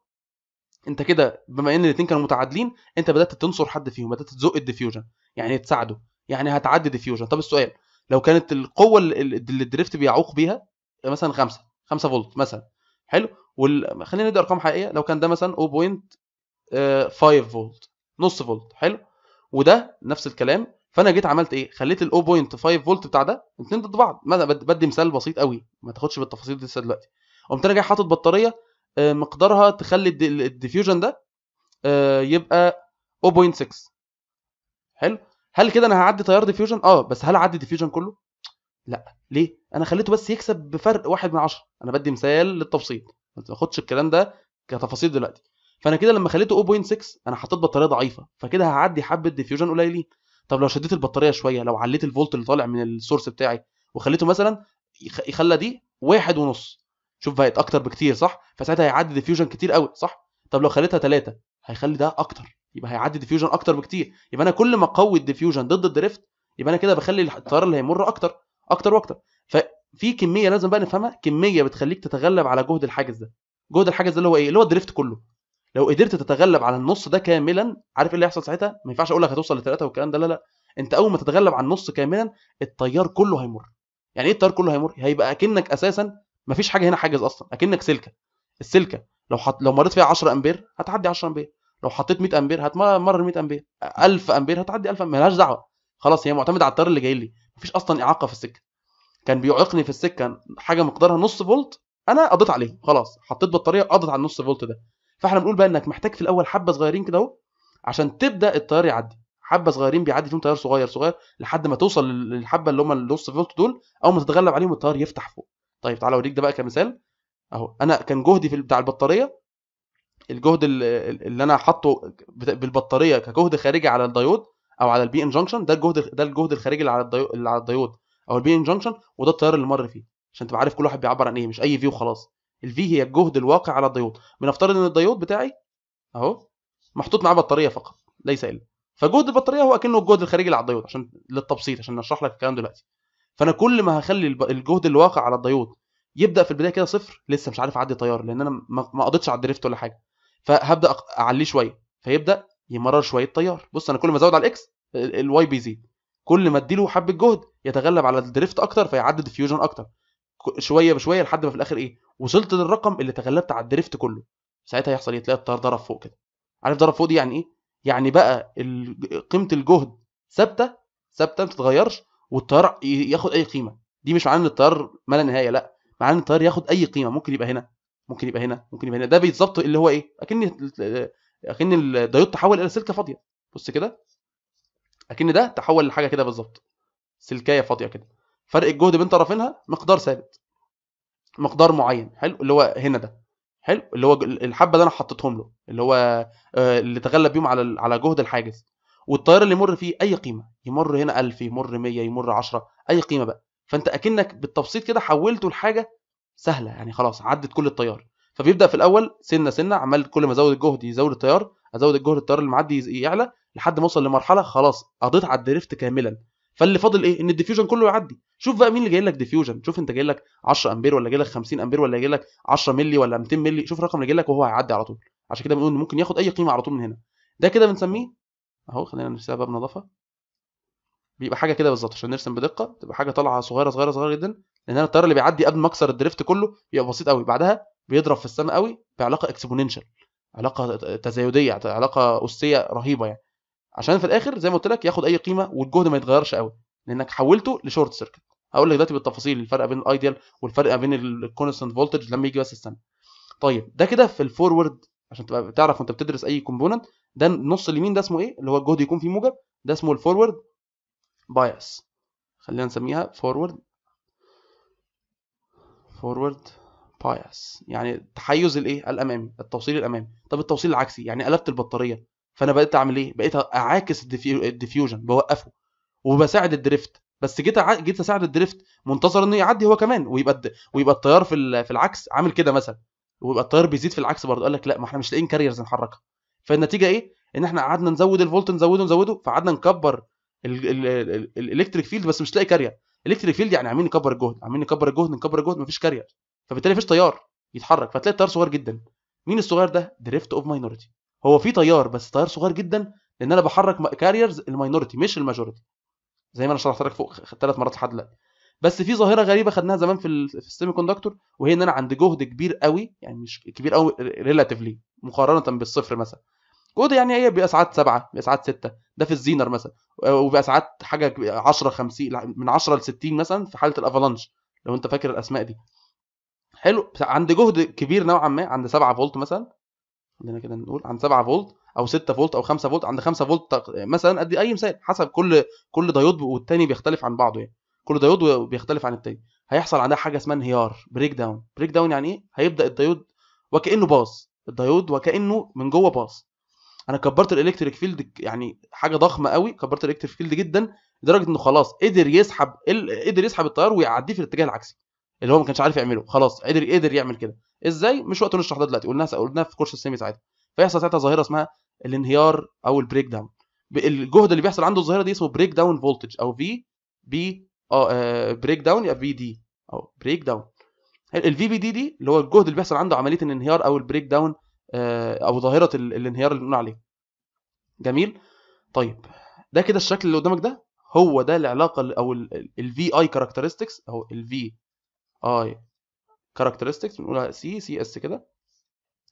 Speaker 1: انت كده بما ان الاثنين كانوا متعادلين انت بدات تنصر حد فيهم بدات تزق الديفيوجن يعني تساعده يعني هتعدي ديفيوجن طب السؤال لو كانت القوه اللي الدريفت بيعوق بيها مثلا 5 5 فولت مثلا حلو وال... خلينا ندي ارقام حقيقيه لو كان ده مثلا 0.5 آه، فولت نص فولت حلو وده نفس الكلام فانا جيت عملت ايه خليت ال 0.5 فولت بتاع ده الاثنين ضد بعض بدي مثال بسيط قوي ما تاخدش بالتفاصيل دي لسه دلوقتي قمت انا جاي حاطط بطاريه آه، مقدارها تخلي الديفيوجن ده آه، يبقى 0.6 حلو هل كده انا هعدي تيار ديفيوجن اه بس هل اعدي ديفيوجن كله لا ليه انا خليته بس يكسب بفرق واحد من عشرة انا بدي مثال للتفصيل ما تاخدش الكلام ده كتفاصيل دلوقتي فانا كده لما خليته 0.6 انا حطيت بطاريه ضعيفه فكده هعدي حبه ديفيوجن قليلين طب لو شديت البطاريه شويه لو عليت الفولت اللي طالع من السورس بتاعي وخليته مثلا يخلى دي واحد ونص شوف بقت اكتر بكتير صح فساعتها هيعدي ديفيوجن كتير قوي صح طب لو خليتها ثلاثة هيخلي ده اكتر يبقى هيعدي ديفيوجن اكتر بكتير يبقى انا كل ما اقوي الديفيوجن ضد الدريفت يبقى انا كده بخلي التيار اللي هيمر اكتر اكتر واكتر ففي كميه لازم بقى نفهمها كميه بتخليك تتغلب على جهد الحاجز ده جهد الحاجز ده اللي هو ايه اللي هو الدريفت كله لو قدرت تتغلب على النص ده كاملا عارف ايه اللي هيحصل ساعتها ما ينفعش اقول لك هتوصل لثلاثه والكلام ده لا لا انت اول ما تتغلب على النص كاملا التيار كله هيمر يعني ايه التيار كله هيمر هيبقى اكنك اساسا ما فيش حاجه هنا حاجز اصلا اكنك سلكه السلكه لو حط لو مريت فيها 10 امبير هتعدي 10 امبير لو حطيت 100 امبير هتمرر 100 امبير 1000 امبير هتعدي 1000 امبير مالهاش دعوه خلاص هي معتمده على التيار اللي جاي لي مفيش اصلا اعاقه في السكه كان بيعيقني في السكه حاجه مقدارها نص فولت انا قضيت عليه خلاص حطيت بطاريه قضت على النص فولت ده فاحنا بنقول بقى انك محتاج في الاول حبه صغيرين كده اهو عشان تبدا التيار يعدي حبه صغيرين بيعدي فيهم تيار صغير صغير لحد ما توصل للحبه اللي هم النص فولت دول اول ما تتغلب عليهم التيار يفتح فوق طيب تعالى اوريك ده بقى كمثال اهو انا كان جهدي في بتاع البطاريه الجهد اللي انا حاطه بالبطاريه كجهد خارجي على الدايود او على البي ان جنكشن ده الجهد ده الجهد الخارجي اللي على الدايود اللي على الدايود او البي ان جنكشن وده التيار اللي مر فيه عشان تبقى عارف كل واحد بيعبر عن ايه مش اي فيو خلاص الفي هي الجهد الواقع على الدايود بنفترض ان الدايود بتاعي اهو محطوط معاه بطاريه فقط ليس الا فجهد البطاريه هو اكنه الجهد الخارجي اللي على الدايود عشان للتبسيط عشان نشرح لك الكلام دلوقتي فانا كل ما هخلي الجهد الواقع على الدايود يبدا في البدايه كده صفر لسه مش عارف اعدي تيار لان انا ما قضيتش على الدريفت ولا حاجه فهبدا اعليه شويه فيبدا يمرر شويه تيار بص انا كل ما ازود على الاكس الواي بيزيد كل ما اديله حبه جهد يتغلب على الدريفت اكتر فيعدي ديفيوجن اكتر شويه بشويه لحد ما في الاخر ايه وصلت للرقم اللي تغلبت على الدريفت كله ساعتها يحصل ايه تلاقي التيار ضرب فوق كده عارف ضرب فوق دي يعني ايه يعني بقى قيمه الجهد ثابته ثابته ما تتغيرش والتيار ياخد اي قيمه دي مش معناه ان التيار ما لا نهايه لا معناه ان التيار ياخد اي قيمه ممكن يبقى هنا ممكن يبقى هنا ممكن يبقى هنا ده بالظبط اللي هو ايه اكن اكن الديود تحول الى سلكه فاضيه بص كده اكن ده تحول لحاجه كده بالظبط سلكايه فاضيه كده فرق الجهد بين طرفينها مقدار ثابت مقدار معين حلو اللي هو هنا ده حلو اللي هو الحبه ده انا حطيتهم له اللي هو آه، اللي تغلب بيهم على على جهد الحاجز والتيار اللي يمر فيه اي قيمه يمر هنا 1000 يمر 100 يمر 10 اي قيمه بقى فانت اكنك بالتبسيط كده حولته لحاجه سهله يعني خلاص عدت كل التيار فبيبدا في الاول سنه سنه عمال كل ما ازود الجهد يزود التيار ازود الجهد التيار اللي معدي يعلى لحد ما اوصل لمرحله خلاص قضيت على الدريفت كاملا فاللي فاضل ايه ان الديفيوجن كله يعدي شوف بقى مين اللي جاي لك ديفيوجن شوف انت جاي لك 10 امبير ولا جاي لك 50 امبير ولا جاي لك 10 مللي ولا 200 مللي شوف الرقم اللي جاي لك وهو هيعدي على طول عشان كده بنقول ممكن ياخد اي قيمه على طول من هنا ده كده بنسميه اهو خلينا نرسمها باب نظافه بيبقى حاجه كده بالظبط عشان نرسم بدقه تبقى حاجه طالعه صغيره صغيره صغيره جدا لان التيار اللي بيعدي قبل ما اكسر الدريفت كله بيبقى بسيط قوي بعدها بيضرب في السماء قوي بعلاقه اكسبوننشال علاقه تزايديه علاقه اسيه رهيبه يعني عشان في الاخر زي ما قلت لك ياخد اي قيمه والجهد ما يتغيرش قوي لانك حولته لشورت سيركت هقول لك دلوقتي بالتفاصيل الفرق بين الايديال والفرق بين الكونستنت فولتج لما يجي بس السنه طيب ده كده في الفورورد عشان تبقى تعرف وانت بتدرس اي كومبوننت ده النص اليمين ده اسمه ايه اللي هو الجهد يكون فيه موجب ده اسمه الفورورد بايس خلينا نسميها فورورد فورورد بايس يعني تحيز الايه الامامي التوصيل الامامي طب التوصيل العكسي يعني قلبت البطاريه فانا بقيت اعمل ايه بقيت اعاكس الديفيوجن بوقفه وبساعد الدريفت بس جيت جيت اساعد الدريفت منتظر انه يعدي هو كمان ويبقى ويبقى التيار في في العكس عامل كده مثلا ويبقى التيار بيزيد في العكس برضه قال لك لا ما احنا مش لاقيين كاريرز نحركها فالنتيجه ايه ان احنا قعدنا نزود الفولت نزوده نزوده فقعدنا نكبر الالكتريك فيلد بس مش لاقي كارير الكتريك فيلد يعني عاملين نكبر الجهد عاملين نكبر الجهد نكبر الجهد مفيش كارير فبالتالي مفيش تيار يتحرك فتلاقي التيار صغير جدا مين الصغير ده دريفت اوف ماينورتي هو في تيار بس تيار صغير جدا لان انا بحرك كاريرز الماينورتي مش الماجورتي زي ما انا شرحت لك فوق ثلاث مرات لحد دلوقتي بس في ظاهره غريبه خدناها زمان في السيمي كوندكتور وهي ان انا عند جهد كبير قوي يعني مش كبير قوي ريلاتيفلي مقارنه بالصفر مثلا جهد يعني ايه بيبقى ساعات سبعه بيبقى ساعات سته ده في الزينر مثلا آه، وبيبقى ساعات حاجه 10 50 من 10 ل 60 مثلا في حاله الافالانش لو انت فاكر الاسماء دي حلو عند جهد كبير نوعا ما عند 7 فولت مثلا خلينا كده نقول عند 7 فولت او 6 فولت او 5 فولت عند 5 فولت مثلا ادي اي مثال حسب كل كل دايود والتاني بيختلف عن بعضه يعني كل دايود بيختلف عن التاني هيحصل عندها حاجه اسمها انهيار بريك داون بريك داون يعني ايه هيبدا الدايود وكانه باص الدايود وكانه من جوه باص انا كبرت الالكتريك فيلد يعني حاجه ضخمه قوي كبرت الالكتريك فيلد جدا لدرجه انه خلاص قدر يسحب قدر يسحب التيار ويعديه في الاتجاه العكسي اللي هو ما كانش عارف يعمله خلاص قدر قدر يعمل كده ازاي مش وقت نشرح ده دلوقتي قلناها قلناها في كورس السيمي ساعتها فيحصل ساعتها ظاهره اسمها الانهيار او البريك داون الجهد اللي بيحصل عنده الظاهره دي اسمه بريك داون فولتج او في بي اه بريك آه، داون يا في دي او بريك داون الفي بي دي دي اللي هو الجهد اللي بيحصل عنده عمليه الانهيار او البريك داون او آه، ظاهره الانهيار اللي بنقول عليه جميل طيب ده كده الشكل اللي قدامك ده هو ده العلاقه او الفي اي كاركترستكس او الفي اي كاركترستكس بنقولها سي سي اس كده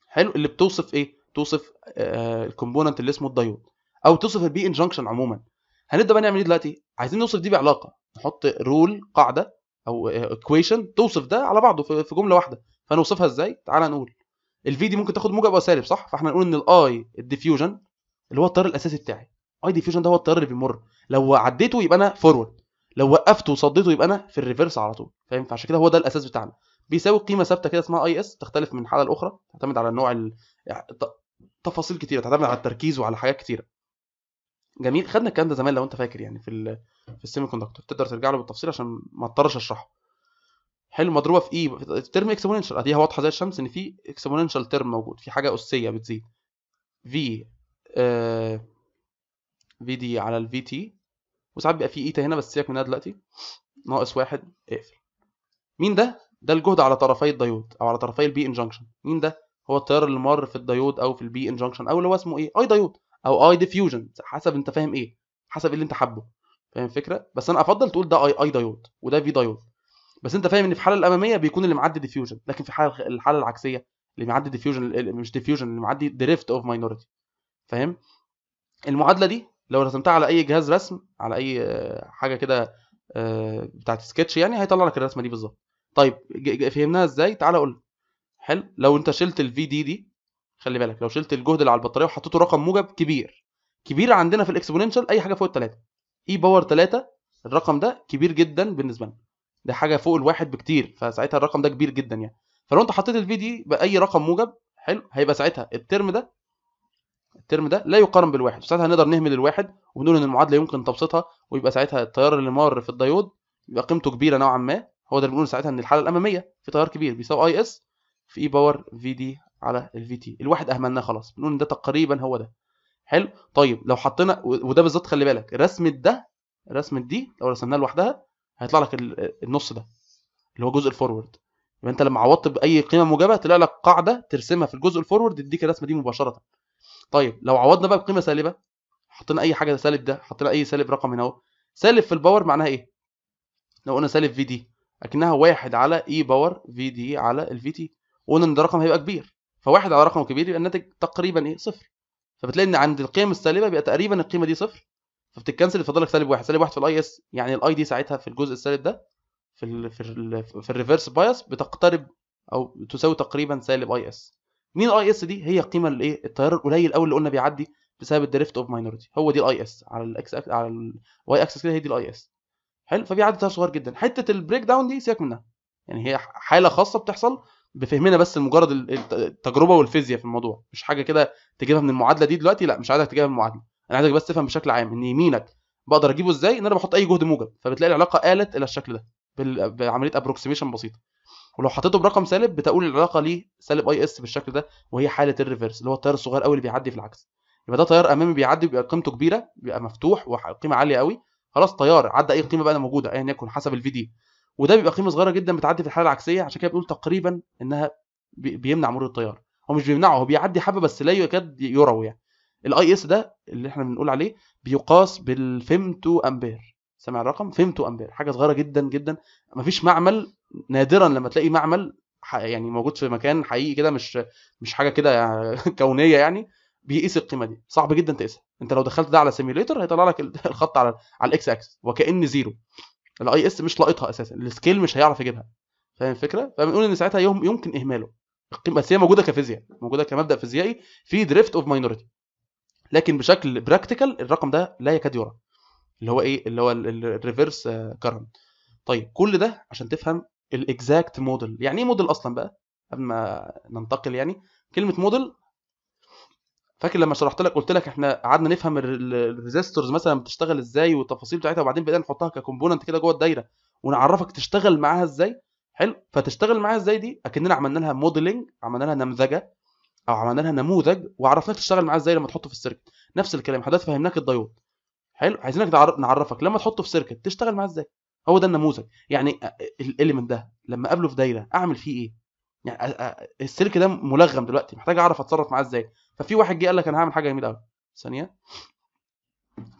Speaker 1: حلو اللي بتوصف ايه توصف آه، الكومبوننت اللي اسمه الدايود او توصف البي ان جانكشن عموما هنبدا بقى نعمل ايه دلوقتي عايزين نوصف دي بعلاقه نحط رول قاعده او ايكويشن آه، توصف ده على بعضه في جمله واحده فنوصفها ازاي تعال نقول الفي دي ممكن تاخد موجب او سالب صح فاحنا نقول ان الاي الديفيوجن اللي هو التيار الاساسي بتاعي اي ديفيوجن ده هو التيار اللي بيمر لو عديته يبقى انا فورورد لو وقفته وصديته يبقى انا في الريفرس على طول فاهم فعشان كده هو ده الاساس بتاعنا بيساوي قيمه ثابته كده اسمها اي اس تختلف من حاله لاخرى تعتمد على نوع ال... يعني تفاصيل كتيره تعتمد على التركيز وعلى حاجات كتيره جميل خدنا الكلام ده زمان لو انت فاكر يعني في ال... في السيمي كوندكتور تقدر ترجع له بالتفصيل عشان ما اضطرش اشرحه حلو مضروبه في ايه في اكسبوننشال اديها واضحه زي الشمس ان في اكسبوننشال ترم موجود في حاجه اسيه بتزيد في في دي على الفي تي وساعات بيبقى في ايتا e هنا بس سيبك منها دلوقتي ناقص واحد اقفل مين ده ده الجهد على طرفي الديود او على طرفي البي انجنكشن مين ده هو التيار اللي مر في الديود او في البي انجنكشن او اللي هو اسمه ايه اي ديود او اي ديفيوجن حسب انت فاهم ايه حسب إيه اللي انت حابه فاهم الفكره بس انا افضل تقول ده اي اي ديود وده في ديود بس انت فاهم ان في الحاله الاماميه بيكون اللي معدي ديفيوجن لكن في حاله الحاله العكسيه اللي معدي ديفيوجن مش ديفيوجن اللي معدي دريفت اوف ماينورتي فاهم المعادله دي لو رسمتها على اي جهاز رسم على اي آه، حاجه كده آه، بتاعت سكتش يعني هيطلع لك الرسمه دي بالظبط طيب فهمناها ازاي تعالى اقول حلو لو انت شلت الفي دي دي خلي بالك لو شلت الجهد اللي على البطاريه وحطيته رقم موجب كبير كبير عندنا في الاكسبوننشال اي حاجه فوق الثلاثه اي باور 3 الرقم ده كبير جدا بالنسبه لنا دي حاجه فوق الواحد بكتير فساعتها الرقم ده كبير جدا يعني فلو انت حطيت الفي دي باي رقم موجب حلو هيبقى ساعتها الترم ده الترم ده لا يقارن بالواحد ساعتها هنقدر نهمل الواحد ونقول ان المعادله يمكن تبسيطها ويبقى ساعتها التيار اللي مار في الديود يبقى قيمته كبيره نوعا ما هو ده اللي بنقول ساعتها ان الحاله الاماميه في تيار كبير بيساوي اي اس في اي باور في دي على الفي تي الواحد اهملناه خلاص بنقول ان ده تقريبا هو ده حلو طيب لو حطينا وده بالظبط خلي بالك رسمه ده رسمه دي لو رسمناها لوحدها هيطلع لك النص ده اللي هو جزء الفورورد يبقى انت لما عوضت باي قيمه موجبه تلاقي لك قاعده ترسمها في الجزء الفورورد تديك الرسمه دي مباشره طيب لو عوضنا بقى بقيمه سالبه حطينا اي حاجه سالب ده حطينا اي سالب رقم هنا اهو سالب في الباور معناها ايه لو قلنا سالب في دي اكنها واحد على اي باور في دي على الفي تي وقلنا ان ده رقم هيبقى كبير فواحد على رقم كبير يبقى الناتج تقريبا ايه صفر فبتلاقي ان عند القيم السالبه بيبقى تقريبا القيمه دي صفر فبتتكنسل لك سالب واحد سالب واحد في الاي اس يعني الاي دي ساعتها في الجزء السالب ده في الـ في الـ في الريفرس بايس بتقترب او تساوي تقريبا سالب اي اس مين الاي اس دي هي القيمه الايه التيار القليل قوي اللي قلنا بيعدي بسبب الدريفت اوف ماينورتي هو دي الاي اس على الاكس على الواي اكسس كده هي دي الاي اس حلو فبيعدي تيار صغير جدا حته البريك داون دي سيبك منها يعني هي حاله خاصه بتحصل بفهمنا بس مجرد التجربه والفيزياء في الموضوع مش حاجه كده تجيبها من المعادله دي دلوقتي لا مش عايزك تجيبها من المعادله انا عايزك بس تفهم بشكل عام ان يمينك بقدر اجيبه ازاي ان انا بحط اي جهد موجب فبتلاقي العلاقه قالت الى الشكل ده بعمليه ابروكسيميشن بسيطه ولو حطيته برقم سالب بتقول العلاقه ليه سالب اي اس بالشكل ده وهي حاله الريفرس اللي هو التيار الصغير قوي اللي بيعدي في العكس يبقى ده تيار امامي بيعدي بيبقى قيمته كبيره بيبقى مفتوح وقيمه عاليه قوي خلاص تيار عدى اي قيمه بقى موجوده ايا يكن حسب الفي دي وده بيبقى قيمه صغيره جدا بتعدي في الحاله العكسيه عشان كده بنقول تقريبا انها بيمنع مرور التيار هو مش بيمنعه هو بيعدي حبه بس لا يكاد يروى يعني الاي اس ده اللي احنا بنقول عليه بيقاس بالفيمتو امبير سامع الرقم فيمتو امبير حاجه صغيره جدا جدا مفيش معمل نادرا لما تلاقي معمل يعني موجود في مكان حقيقي كده مش مش حاجه كده [laughs] كونيه يعني بيقيس القيمه دي صعب جدا تقيسها انت لو دخلت ده على سيميوليتر هيطلع لك الخط على على الاكس اكس وكان زيرو الاي اس مش لاقطها اساسا السكيل مش هيعرف يجيبها فاهم الفكره فبنقول ان ساعتها يمكن اهماله القيمه بس هي موجوده كفيزياء موجوده كمبدا فيزيائي في دريفت اوف ماينورتي لكن بشكل براكتيكال الرقم ده لا يكاد يرى اللي هو ايه اللي هو الريفرس كرنت آه، طيب كل ده عشان تفهم الاكزاكت موديل يعني ايه موديل اصلا بقى قبل ما ننتقل يعني كلمه موديل فاكر لما شرحت لك قلت لك احنا قعدنا نفهم الريزيستورز مثلا بتشتغل ازاي والتفاصيل بتاعتها وبعدين بدأنا نحطها ككومبوننت كده جوه الدايره ونعرفك تشتغل معاها ازاي حلو فتشتغل معاها ازاي دي اكننا عملنا لها موديلنج عملنا لها نمذجه او عملنا لها نموذج وعرفناك تشتغل معاه ازاي لما تحطه في السيركت نفس الكلام حضرتك فهمناك الديود حلو عايزينك نعرفك لما تحطه في سيركت تشتغل معاه ازاي هو ده النموذج يعني الاليمنت ده لما اقابله في دايره اعمل فيه ايه يعني السلك ده ملغم دلوقتي محتاج اعرف اتصرف معاه ازاي ففي واحد جه قال لك انا هعمل حاجه جميله قوي ثانيه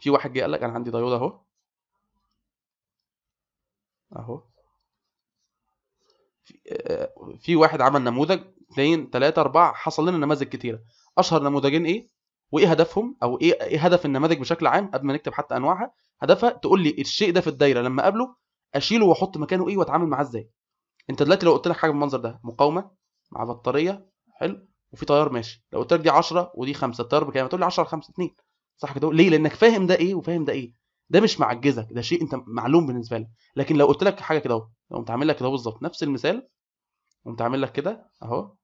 Speaker 1: في واحد جه قال لك انا عندي ديود اهو اهو في واحد عمل نموذج اثنين ثلاثة أربعة حصل لنا نماذج كتيرة أشهر نموذجين إيه وإيه هدفهم أو إيه, إيه هدف النماذج بشكل عام قبل ما نكتب حتى أنواعها هدفها تقول لي الشيء ده في الدايرة لما أقابله أشيله وأحط مكانه إيه وأتعامل معاه إزاي أنت دلوقتي لو قلت لك حاجة بالمنظر ده مقاومة مع بطارية حلو وفي تيار ماشي لو قلت لك دي 10 ودي 5 التيار بكام هتقول لي 10 5 2 صح كده ليه لأنك فاهم ده إيه وفاهم ده إيه ده مش معجزك ده شيء انت معلوم بالنسبه لك لكن لو قلت لك حاجه كده اهو لو قمت عامل لك كده بالظبط نفس المثال قمت عامل لك كده اهو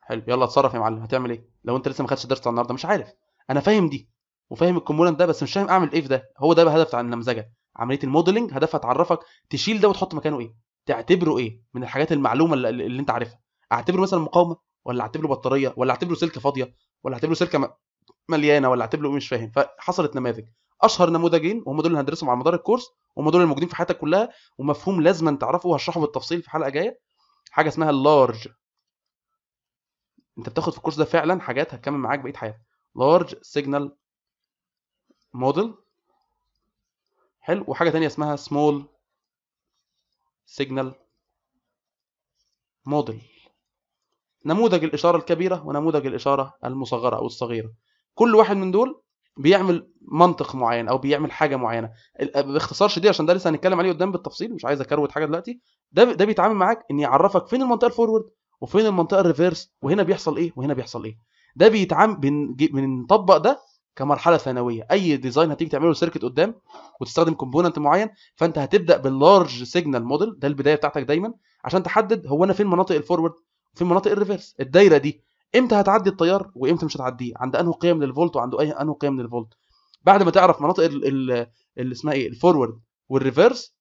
Speaker 1: حلو يلا اتصرف يا معلم هتعمل ايه لو انت لسه ما خدتش درس بتاع النهارده مش عارف انا فاهم دي وفاهم الكومبوننت ده بس مش فاهم اعمل ايه في ده هو ده الهدف بتاع النمذجه عمليه الموديلنج هدفها تعرفك تشيل ده وتحط مكانه ايه تعتبره ايه من الحاجات المعلومه اللي, اللي انت عارفها اعتبره مثلا مقاومه ولا اعتبره بطاريه ولا اعتبره سلكه فاضيه ولا اعتبره سلكه مليانه ولا اعتبره إيه، مش فاهم فحصلت نماذج اشهر نموذجين وهم دول اللي هندرسهم على مدار الكورس هم دول الموجودين في حياتك كلها ومفهوم لازم أن تعرفه وهشرحه بالتفصيل في حلقه جايه حاجه اسمها اللارج انت بتاخد في الكورس ده فعلا حاجات هتكمل معاك بقيه حياتك لارج سيجنال موديل حلو وحاجه تانية اسمها سمول سيجنال موديل نموذج الاشاره الكبيره ونموذج الاشاره المصغره او الصغيره كل واحد من دول بيعمل منطق معين او بيعمل حاجه معينه باختصار شديد عشان ده لسه هنتكلم عليه قدام بالتفصيل مش عايز اكروت حاجه دلوقتي ده ده بيتعامل معاك ان يعرفك فين المنطقه الفورورد وفين المنطقه الريفيرس وهنا بيحصل ايه وهنا بيحصل ايه ده بيتعامل بنطبق ده كمرحله ثانويه اي ديزاين هتيجي تعمله سيركت قدام وتستخدم كومبوننت معين فانت هتبدا باللارج سيجنال موديل ده البدايه بتاعتك دايما عشان تحدد هو انا فين مناطق الفورورد وفين مناطق الريفيرس الدايره دي امتى هتعدي التيار وامتى مش هتعديه عند انه قيم للفولت وعند اي انه قيم للفولت بعد ما تعرف مناطق اللي اسمها ايه الفورورد والريفرس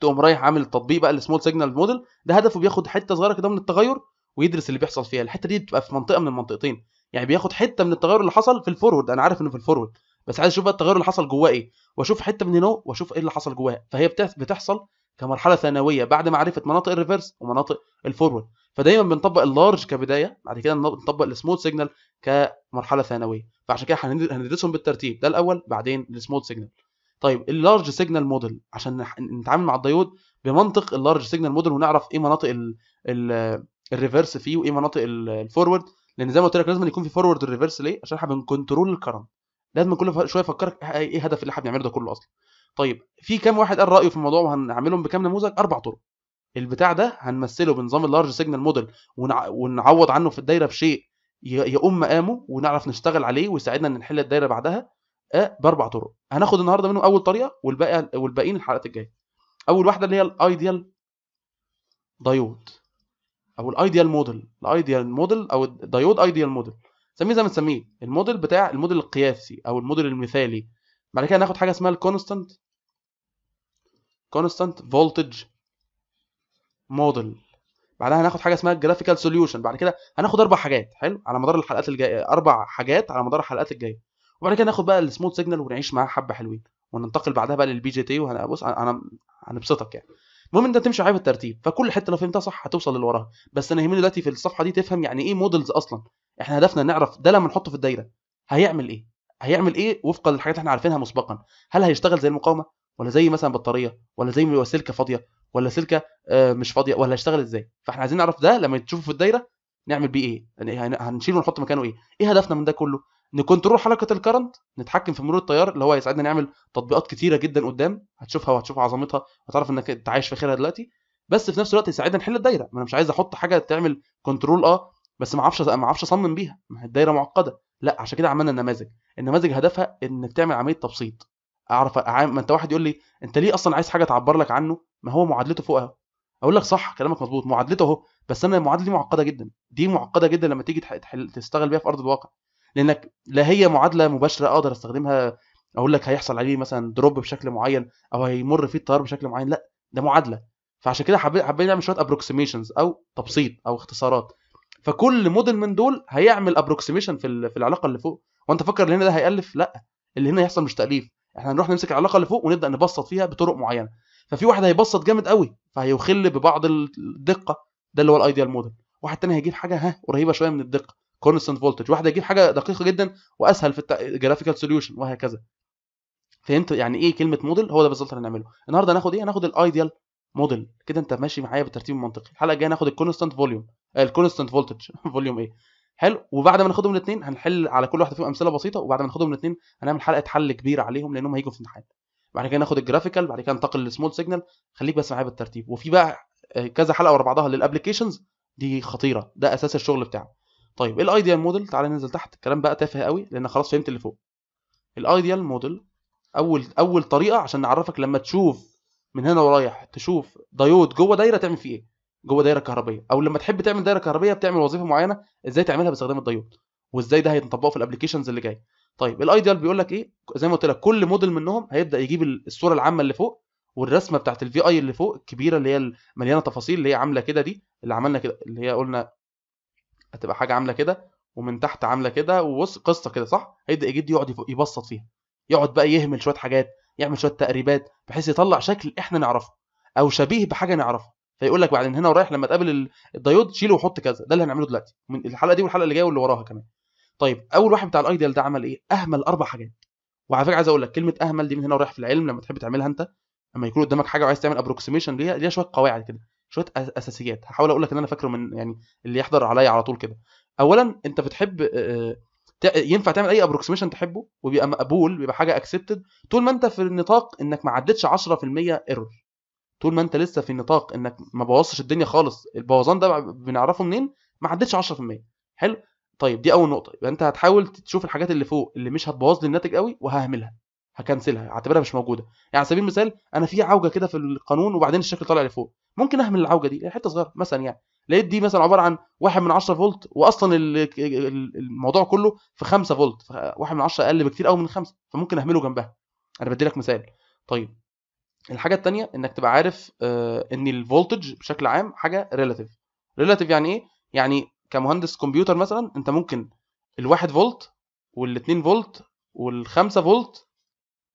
Speaker 1: تقوم رايح عامل التطبيق بقى السمول سيجنال موديل ده هدفه بياخد حته صغيره كده من التغير ويدرس اللي بيحصل فيها الحته دي بتبقى في منطقه من المنطقتين يعني بياخد حته من التغير اللي حصل في الفورورد انا عارف انه في الفورورد بس عايز اشوف بقى التغير اللي حصل جواه ايه واشوف حته من هنا واشوف ايه اللي حصل جواها فهي بتحصل كمرحله ثانويه بعد معرفه مناطق الريفرس ومناطق الفورورد فدايما بنطبق اللارج كبدايه بعد كده نطبق السمول سيجنال كمرحله ثانويه فعشان كده هندرسهم بالترتيب ده الاول بعدين السمول سيجنال طيب اللارج سيجنال موديل عشان نتعامل مع الديود بمنطق اللارج سيجنال موديل ونعرف ايه مناطق الريفرس فيه وايه مناطق الفورورد لان زي ما قلت لك لازم يكون في فورورد والريفرس ليه عشان احنا بنكنترول الكرنت لازم كل شويه افكرك ايه, إيه هدف اللي احنا بنعمله ده كله اصلا طيب في كام واحد قال رايه في الموضوع وهنعملهم بكام نموذج اربع طرق البتاع ده هنمثله بنظام اللارج سيجنال موديل ونعوض عنه في الدايره بشيء يقوم مقامه ونعرف نشتغل عليه ويساعدنا ان نحل الدايره بعدها آه، باربع طرق هناخد النهارده منه اول طريقه والباقي والباقيين الحلقات الجايه اول واحده اللي هي الايديال دايود او الايديال موديل الايديال موديل او الدايود ايديال موديل سميه زي ما تسميه الموديل بتاع الموديل القياسي او الموديل المثالي بعد كده هناخد حاجه اسمها الكونستانت كونستانت فولتج موديل بعدها هناخد حاجه اسمها الجرافيكال سوليوشن بعد كده هناخد اربع حاجات حلو على مدار الحلقات الجايه اربع حاجات على مدار الحلقات الجايه وبعد كده ناخد بقى السموث سيجنال ونعيش معاه حبه حلوين وننتقل بعدها بقى للبي جي تي وهنبص انا هنبسطك يعني المهم انت تمشي معايا الترتيب فكل حته لو فهمتها صح هتوصل اللي وراها بس انا يهمني دلوقتي في الصفحه دي تفهم يعني ايه مودلز اصلا احنا هدفنا نعرف ده لما نحطه في الدايره هيعمل ايه هيعمل ايه وفقا للحاجات احنا عارفينها مسبقا هل هيشتغل زي المقاومه ولا زي مثلا بطاريه ولا زي سلكه فاضيه ولا سلكه آه، مش فاضيه ولا هيشتغل ازاي فاحنا عايزين نعرف ده لما تشوفه في الدايره نعمل بيه ايه يعني هنشيله ونحط مكانه ايه ايه هدفنا من ده كله نكنترول حركه الكرنت نتحكم في مرور التيار اللي هو هيساعدنا نعمل تطبيقات كتيره جدا قدام هتشوفها وهتشوف عظمتها هتعرف انك انت عايش في خيرها دلوقتي بس في نفس الوقت يساعدنا نحل الدايره ما انا مش عايز احط حاجه تعمل كنترول اه بس ما اعرفش ما اعرفش اصمم بيها ما الدايره معقده لا عشان كده عملنا النماذج النماذج هدفها انك تعمل عمليه تبسيط اعرف ما انت واحد يقول لي انت ليه اصلا عايز حاجه تعبر لك عنه ما هو معادلته فوق اهو اقول لك صح كلامك مظبوط معادلته اهو بس انا المعادله دي معقده جدا دي معقده جدا لما تيجي تحل تشتغل بيها في ارض الواقع لانك لا هي معادله مباشره اقدر استخدمها اقول لك هيحصل عليه مثلا دروب بشكل معين او هيمر فيه التيار بشكل معين لا ده معادله فعشان كده حابين نعمل شويه ابروكسيميشنز او تبسيط او اختصارات فكل موديل من دول هيعمل ابروكسيميشن في في العلاقه اللي فوق وانت فاكر اللي هنا ده هيالف لا اللي هنا يحصل مش تاليف احنا هنروح نمسك العلاقه اللي فوق ونبدا نبسط فيها بطرق معينه ففي واحد هيبسط جامد قوي فهيخل ببعض الدقه ده اللي هو الايديال موديل واحد تاني هيجيب حاجه ها قريبه شويه من الدقه كونستنت فولتج واحد هيجيب حاجه دقيقه جدا واسهل في الجرافيكال سوليوشن وهكذا فهمت يعني ايه كلمه موديل هو ده بالظبط اللي هنعمله النهارده هناخد ايه هناخد الايديال موديل كده انت ماشي معايا بالترتيب المنطقي الحلقه الجايه هناخد الكونستنت فوليوم الكونستنت فولتج فوليوم ايه حلو وبعد ما ناخدهم الاثنين هنحل على كل واحده فيهم امثله بسيطه وبعد ما ناخدهم الاثنين هنعمل حلقه حل كبيره عليهم لانهم هيجوا في امتحان بعد كده ناخد الجرافيكال بعد كده ننتقل للسمول سيجنال خليك بس معايا بالترتيب وفي بقى آه، كذا حلقه ورا بعضها للابلكيشنز دي خطيره ده اساس الشغل بتاعه طيب ايه الايديال موديل تعالى ننزل تحت الكلام بقى تافه قوي لان خلاص فهمت اللي فوق الايديال موديل اول اول طريقه عشان نعرفك لما تشوف من هنا ورايح تشوف دايود جوه دايره تعمل فيه ايه جوه دايره كهربيه او لما تحب تعمل دايره كهربيه بتعمل وظيفه معينه ازاي تعملها باستخدام الدايود وازاي ده هيتطبق في الابلكيشنز اللي جايه طيب الايديال بيقول لك ايه زي ما قلت لك كل موديل منهم هيبدا يجيب الصوره العامه اللي فوق والرسمه بتاعت الفي اي اللي فوق الكبيره اللي هي مليانه تفاصيل اللي هي عامله كده دي اللي عملنا كده اللي هي قلنا هتبقى حاجه عامله كده ومن تحت عامله كده وبص قصه كده صح هيبدا يجد يقعد يبسط فيها يقعد بقى يهمل شويه حاجات يعمل شويه تقريبات بحيث يطلع شكل احنا نعرفه او شبيه بحاجه نعرفها فيقول لك بعدين هنا ورايح لما تقابل الديود شيله وحط كذا ده اللي هنعمله دلوقتي من الحلقه دي والحلقه اللي جايه واللي وراها كمان طيب اول واحد بتاع الايديال ده عمل ايه اهمل اربع حاجات وعلى فكره عايز اقول لك كلمه اهمل دي من هنا ورايح في العلم لما تحب تعملها انت لما يكون قدامك حاجه وعايز تعمل ابروكسيميشن ليها ليها شويه قواعد كده شويه اساسيات هحاول اقول لك ان انا فاكره من يعني اللي يحضر عليا على طول كده اولا انت بتحب ينفع تعمل اي ابروكسيميشن تحبه وبيبقى مقبول بيبقى حاجه اكسبتد طول ما انت في النطاق انك ما عدتش 10% ايرور طول ما انت لسه في النطاق انك ما بوظش الدنيا خالص البوظان ده بنعرفه منين ما عدتش 10% حلو طيب دي اول نقطه يبقى انت هتحاول تشوف الحاجات اللي فوق اللي مش هتبوظ لي الناتج قوي وههملها هكنسلها اعتبرها مش موجوده يعني على سبيل المثال انا في عوجه كده في القانون وبعدين الشكل طالع لفوق ممكن اهمل العوجه دي حته صغيره مثلا يعني لقيت دي مثلا عباره عن 1 من 10 فولت واصلا الموضوع كله في 5 فولت 1 من 10 اقل بكتير قوي من 5 فممكن اهمله جنبها انا بدي لك مثال طيب الحاجه الثانيه انك تبقى عارف آه، ان الفولتج بشكل عام حاجه ريلاتيف ريلاتيف يعني ايه يعني كمهندس كمبيوتر مثلا انت ممكن الواحد فولت والاتنين فولت والخمسة فولت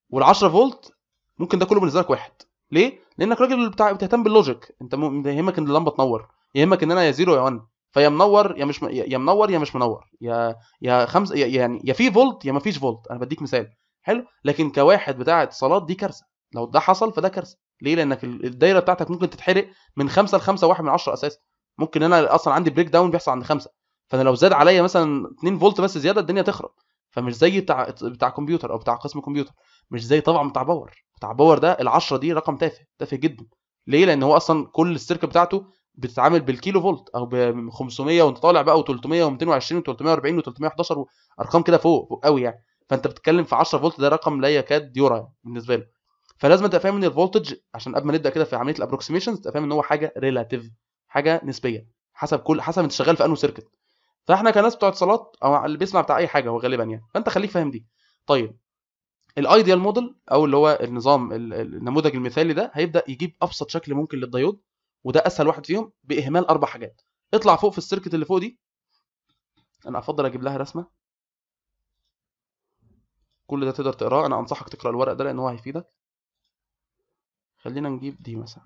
Speaker 1: والعشرة فولت ممكن ده كله بالنسبه لك واحد ليه لانك راجل بتاع بتهتم باللوجيك انت يهمك ان اللمبه تنور يهمك ان انا يا زيرو يا 1 فيا منور يا مش م... يا منور يا مش منور يا يا خمسه يا يعني يا في فولت يا ما فيش فولت انا بديك مثال حلو لكن كواحد بتاع اتصالات دي كارثه لو ده حصل فده كارثه ليه لانك الدايره بتاعتك ممكن تتحرق من خمسه لخمسه واحد من عشره اساسا ممكن انا اصلا عندي بريك داون بيحصل عند خمسه فانا لو زاد عليا مثلا 2 فولت بس زياده الدنيا تخرب فمش زي بتاع بتاع كمبيوتر او بتاع قسم كمبيوتر مش زي طبعا بتاع باور بتاع باور ده ال10 دي رقم تافه تافه جدا ليه لان هو اصلا كل السيرك بتاعته بتتعامل بالكيلو فولت او ب 500 وانت طالع بقى و300 و220 و340 و311 ارقام كده فوق فوق قوي يعني فانت بتتكلم في 10 فولت ده رقم لا يكاد يرى يعني بالنسبه له فلازم تبقى فاهم ان الفولتج عشان قبل ما نبدا كده في عمليه الابروكسيميشنز تبقى فاهم ان هو حاجه ريلاتيف حاجه نسبيه حسب كل حسب انت شغال في انه سيركت فاحنا كناس بتوع اتصالات او اللي بيسمع بتاع اي حاجه هو غالبا يعني فانت خليك فاهم دي طيب الايديال موديل او اللي هو النظام النموذج المثالي ده هيبدا يجيب ابسط شكل ممكن للديود وده اسهل واحد فيهم باهمال اربع حاجات اطلع فوق في السيركت اللي فوق دي انا افضل اجيب لها رسمه كل ده تقدر تقراه انا انصحك تقرا الورق ده لان هو هيفيدك خلينا نجيب دي مثلا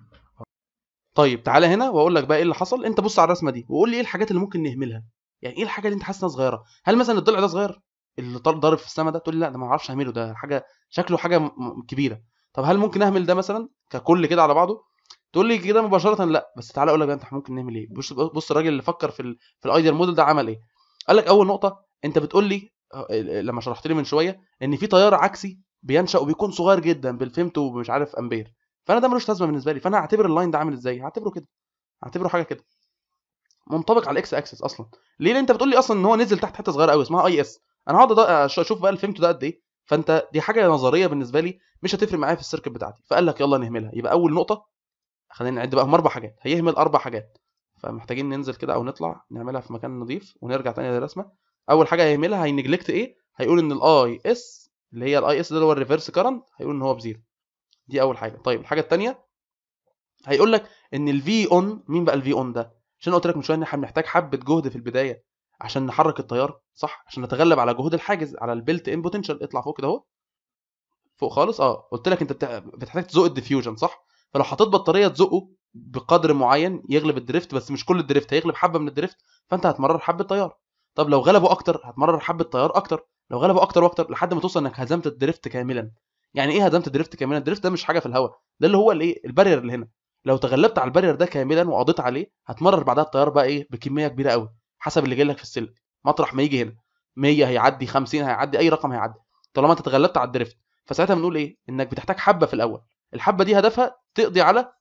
Speaker 1: طيب تعالى هنا واقول لك بقى ايه اللي حصل انت بص على الرسمه دي وقول لي ايه الحاجات اللي ممكن نهملها يعني ايه الحاجه اللي انت حاسس انها صغيره هل مثلا الضلع ده صغير اللي ضارب في السما ده تقول لي لا ده ما اعرفش اهمله ده حاجه شكله حاجه كبيره طب هل ممكن اهمل ده مثلا ككل كده على بعضه تقول لي كده مباشره لا بس تعالى اقول لك انت ممكن نعمل ايه بص بص الراجل اللي فكر في ال في الايديال موديل ده عمل ايه قال لك اول نقطه انت بتقول لي آه، آه، آه، لما شرحت لي من شويه ان في تيار عكسي بينشا وبيكون صغير جدا بالفيمتو ومش عارف امبير فانا ده ملوش لازمه بالنسبه لي فانا هعتبر اللاين ده عامل ازاي هعتبره كده هعتبره حاجه كده منطبق على الاكس اكسس اصلا ليه لان انت بتقول لي اصلا ان هو نزل تحت حته صغيره قوي اسمها اي اس انا هقعد اشوف بقى الفيمتو ده قد ايه فانت دي حاجه نظريه بالنسبه لي مش هتفرق معايا في السيركت بتاعتي فقال لك يلا نهملها يبقى اول نقطه خلينا نعد بقى هم اربع حاجات هيهمل اربع حاجات فمحتاجين ننزل كده او نطلع نعملها في مكان نظيف ونرجع تاني للرسمه اول حاجه هيهملها هينجلكت ايه هيقول ان الاي اس اللي هي الاي اس ده هو الريفرس كارنت هيقول ان هو بزيرو دي اول حاجه طيب الحاجه الثانيه هيقول لك ان الفي اون مين بقى الفي اون ده عشان قلت لك من شويه ان احنا بنحتاج حبه جهد في البدايه عشان نحرك التيار صح عشان نتغلب على جهود الحاجز على البلت ان بوتنشال اطلع فوق كده اهو فوق خالص اه قلت لك انت بتحتاج تزق الديفيوجن صح فلو حطيت بطاريه تزقه بقدر معين يغلب الدريفت بس مش كل الدريفت هيغلب حبه من الدريفت فانت هتمرر حبه تيار طب لو غلبه اكتر هتمرر حبه تيار اكتر لو غلبه اكتر واكتر لحد ما توصل انك هزمت الدريفت كاملا يعني ايه هدمت دريفت كاملا الدريفت ده مش حاجه في الهواء ده اللي هو الايه البارير اللي هنا لو تغلبت على البارير ده كاملا وقضيت عليه هتمرر بعدها التيار بقى ايه بكميه كبيره قوي حسب اللي جاي لك في السلك مطرح ما يجي هنا 100 هيعدي 50 هيعدي اي رقم هيعدي طالما انت تغلبت على الدريفت فساعتها بنقول ايه انك بتحتاج حبه في الاول الحبه دي هدفها تقضي على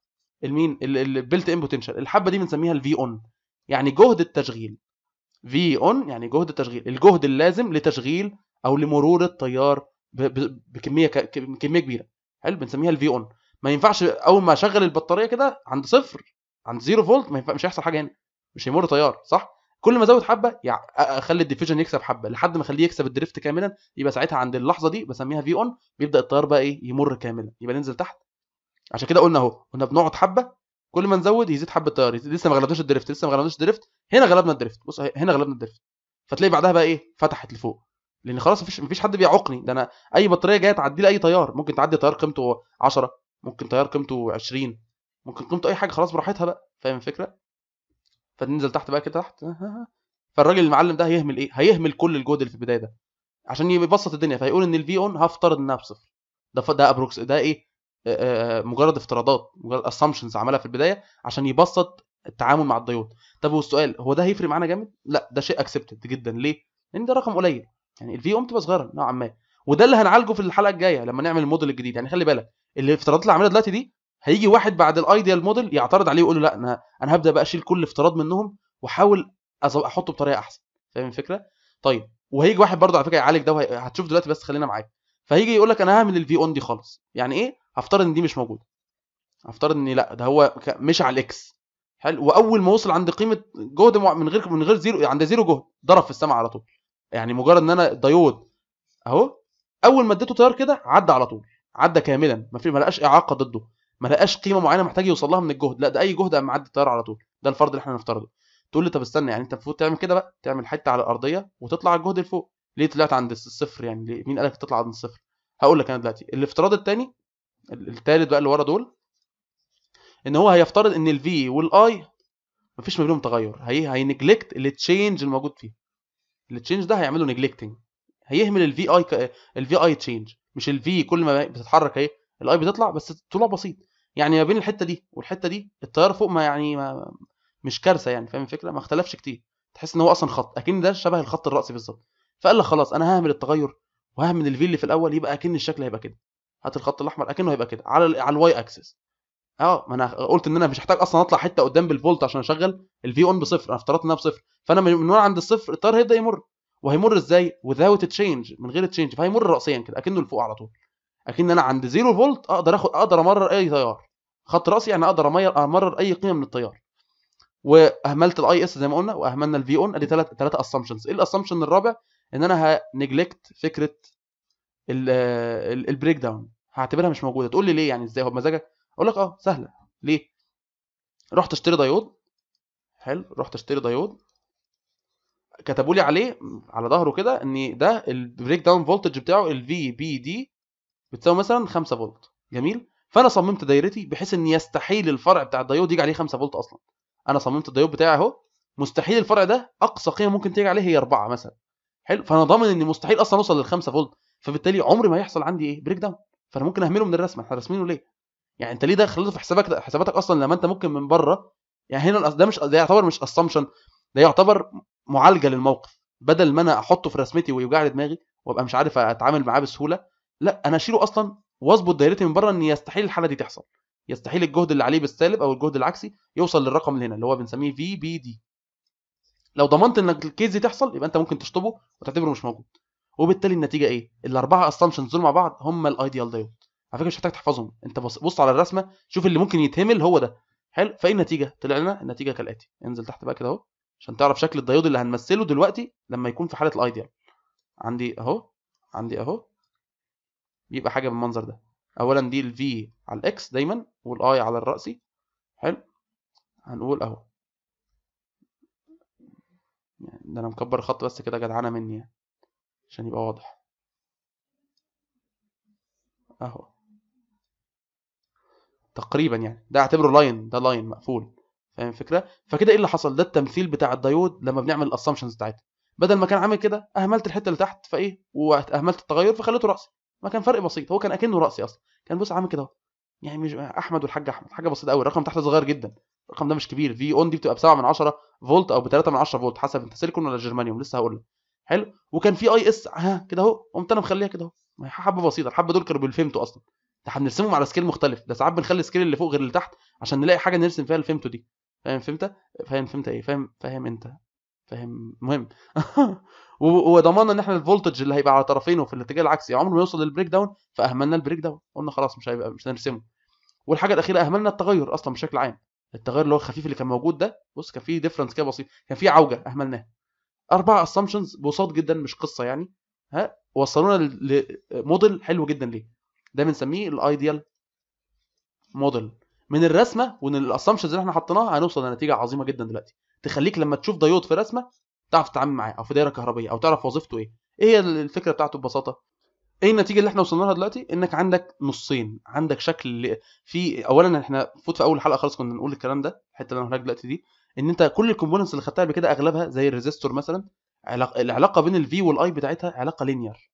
Speaker 1: المين البلت ان بوتنشال الحبه دي بنسميها الفي اون يعني جهد التشغيل في اون يعني جهد التشغيل الجهد اللازم لتشغيل او لمرور التيار بكميه كميه كبيره حلو بنسميها الفي اون ما ينفعش اول ما اشغل البطاريه كده عند صفر عند زيرو فولت ما ينفعش مش هيحصل حاجه هنا مش هيمر تيار صح كل ما ازود حبه يعني اخلي الديفيجن يكسب حبه لحد ما اخليه يكسب الدريفت كاملا يبقى ساعتها عند اللحظه دي بسميها في اون بيبدا التيار بقى ايه يمر كاملا يبقى ننزل تحت عشان كده قلنا اهو قلنا بنقعد حبه كل ما نزود يزيد حبه التيار لسه ما غلبناش الدريفت لسه ما غلبناش الدريفت هنا غلبنا الدريفت بص هنا غلبنا الدريفت فتلاقي بعدها بقى ايه فتحت لفوق لان خلاص مفيش مفيش حد بيعوقني ده انا اي بطاريه جايه تعدي لي اي تيار ممكن تعدي تيار قيمته 10 ممكن تيار قيمته 20 ممكن قيمته اي حاجه خلاص براحتها بقى فاهم الفكره فننزل تحت بقى كده تحت [laughs] فالراجل المعلم ده هيهمل ايه هيهمل كل الجهد اللي في البدايه ده عشان يبسط الدنيا فهيقول ان الفي اون هفترض انها بصفر ده ده ابروكس ده ايه مجرد افتراضات مجرد اسامبشنز عملها في البدايه عشان يبسط التعامل مع الديود طب والسؤال هو ده هيفرق معانا جامد لا ده شيء اكسبتد جدا ليه لان ده رقم قليل يعني الفي ام تبقى صغيره نوعا ما وده اللي هنعالجه في الحلقه الجايه لما نعمل الموديل الجديد يعني خلي بالك الافتراضات اللي عاملها دلوقتي دي هيجي واحد بعد الايديال موديل يعترض عليه ويقول له لا انا انا هبدا بقى اشيل كل افتراض منهم واحاول احطه بطريقه احسن فاهم الفكره طيب وهيجي واحد برضه على فكره يعالج ده هتشوف دلوقتي بس خلينا معاك فهيجي يقول لك انا هعمل الفي اون دي خالص يعني ايه هفترض ان دي مش موجوده هفترض ان لا ده هو مشي على الاكس حلو واول ما وصل عند قيمه جهد من غير من غير زيرو عند زيرو جهد ضرب في السماء على طول يعني مجرد ان انا دايود اهو اول ما اديته تيار كده عدى على طول عدى كاملا ما في ما لقاش اعاقه ضده ما لقاش قيمه معينه محتاج يوصل لها من الجهد لا ده اي جهد قام عدى التيار على طول ده الفرض اللي احنا هنفترضه تقول لي طب استنى يعني انت المفروض تعمل كده بقى تعمل حته على الارضيه وتطلع على الجهد لفوق ليه طلعت عند الصفر يعني ليه؟ مين قالك تطلع عند الصفر هقول لك انا دلوقتي الافتراض الثاني الثالث بقى اللي ورا دول ان هو هيفترض ان الفي والاي مفيش ما بينهم تغير هي هينجلكت التشينج الموجود فيه التشينج ده هيعمله نجلكتنج هيهمل الفي اي الفي اي تشينج مش الفي كل ما بتتحرك اهي الاي بتطلع بس طلوع بسيط يعني ما بين الحته دي والحته دي التيار فوق ما يعني ما مش كارثه يعني فاهم الفكره ما اختلفش كتير تحس ان هو اصلا خط اكن ده شبه الخط الراسي بالظبط فقال لك خلاص انا ههمل التغير وههمل الفي اللي في الاول يبقى اكن الشكل هيبقى كده هات الخط الاحمر اكنه هيبقى كده على على الواي اكسس اه ما انا قلت ان انا مش هحتاج اصلا اطلع حته قدام بالفولت عشان اشغل الفي اون بصفر انا افترضت انها بصفر فانا من وانا عند الصفر التيار هيبدا يمر وهيمر ازاي وذاوت تشينج من غير تشينج فهيمر راسيا كده اكنه لفوق على طول اكن انا عند زيرو فولت اقدر اخد اقدر امرر اي تيار خط راسي يعني اقدر امرر اي قيمه من التيار واهملت الاي اس زي ما قلنا واهملنا الفي اون ادي ثلاث ثلاث اسامبشنز ايه الاسامبشن الرابع ان انا هنجلكت فكره البريك داون هعتبرها مش موجوده تقول لي ليه يعني ازاي هو بمزاجك اقول لك اه سهله ليه رحت اشتري دايود حلو رحت اشتري دايود كتبوا لي عليه على ظهره كده ان ده البريك داون فولتج بتاعه الفي بي دي بتساوي مثلا 5 فولت جميل فانا صممت دايرتي بحيث ان يستحيل الفرع بتاع الدايود يجي عليه 5 فولت اصلا انا صممت الدايود بتاعي اهو مستحيل الفرع ده اقصى قيمه ممكن تيجي عليه هي 4 مثلا حلو فانا ضامن ان مستحيل اصلا اوصل لل 5 فولت فبالتالي عمري ما هيحصل عندي ايه بريك داون فانا ممكن اهمله من الرسمه احنا راسمينه ليه يعني انت ليه ده خليته في حسابك حساباتك اصلا لما انت ممكن من بره يعني هنا ده مش ده يعتبر مش اسامبشن ده يعتبر معالجه للموقف بدل ما انا احطه في رسمتي ويوجع لي دماغي وابقى مش عارف اتعامل معاه بسهوله لا انا اشيله اصلا واظبط دايرتي من بره ان يستحيل الحاله دي تحصل يستحيل الجهد اللي عليه بالسالب او الجهد العكسي يوصل للرقم اللي هنا اللي هو بنسميه في بي دي لو ضمنت ان الكيس دي تحصل يبقى انت ممكن تشطبه وتعتبره مش موجود وبالتالي النتيجه ايه الاربعه اسامبشنز دول مع بعض هم الايديال دايود على فكره مش محتاج تحفظهم انت بص, بص على الرسمه شوف اللي ممكن يتهمل هو ده حلو فايه النتيجه طلع لنا النتيجه كالاتي انزل تحت بقى كده اهو عشان تعرف شكل الديود اللي هنمثله دلوقتي لما يكون في حاله الايديال عندي اهو عندي اهو بيبقى حاجه بالمنظر ده اولا دي الفي على الاكس دايما والاي على الراسي حلو هنقول اهو يعني ده انا مكبر الخط بس كده جدعانه مني يعني عشان يبقى واضح اهو تقريبا يعني ده اعتبره لاين ده لاين مقفول فاهم الفكره فكده ايه اللي حصل ده التمثيل بتاع الدايود لما بنعمل الاسامبشنز بتاعتها بدل ما كان عامل كده اهملت الحته اللي تحت فايه واهملت التغير فخليته راسي ما كان فرق بسيط هو كان اكنه راسي اصلا كان بص عامل كده اهو يعني مش احمد والحاج احمد حاجه بسيطه قوي الرقم تحت صغير جدا الرقم ده مش كبير في اون دي بتبقى ب 7 من 10 فولت او ب 3 من 10 فولت حسب انت سيليكون ولا جرمانيوم لسه هقول لك حلو وكان في اي اس ها كده اهو قمت انا مخليها كده اهو حبه بسيطه الحبه دول كانوا بالفيمتو اصلا احنا بنرسمهم على سكيل مختلف ده ساعات بنخلي السكيل اللي فوق غير اللي تحت عشان نلاقي حاجه نرسم فيها الفيمتو دي فاهم فهمت فاهم فهمت ايه فاهم فاهم انت فاهم مهم [laughs] وضمنا ان احنا الفولتج اللي هيبقى على طرفينه في الاتجاه العكسي يعني عمره ما يوصل للبريك داون فاهملنا البريك داون قلنا خلاص مش هيبقى مش هنرسمه والحاجه الاخيره اهملنا التغير اصلا بشكل عام التغير اللي هو الخفيف اللي كان موجود ده بص كان في ديفرنس كده بسيط كان في عوجه اهملناها اربع اسامبشنز بساط جدا مش قصه يعني ها وصلونا لموديل حلو جدا ليه ده بنسميه الايديال موديل من الرسمه ومن الاسامبشنز اللي احنا حطيناها هنوصل لنتيجه عظيمه جدا دلوقتي تخليك لما تشوف ديود في رسمه تعرف تتعامل معاه او في دايره كهربيه او تعرف وظيفته ايه ايه هي الفكره بتاعته ببساطه ايه النتيجه اللي احنا وصلنا لها دلوقتي انك عندك نصين عندك شكل في اولا احنا فوت في اول الحلقه خالص كنا نقول الكلام ده الحته اللي انا هناك دلوقتي دي ان انت كل الكومبوننتس اللي خدتها قبل كده اغلبها زي الريزيستور مثلا العلاقه بين الفي والاي بتاعتها علاقه لينير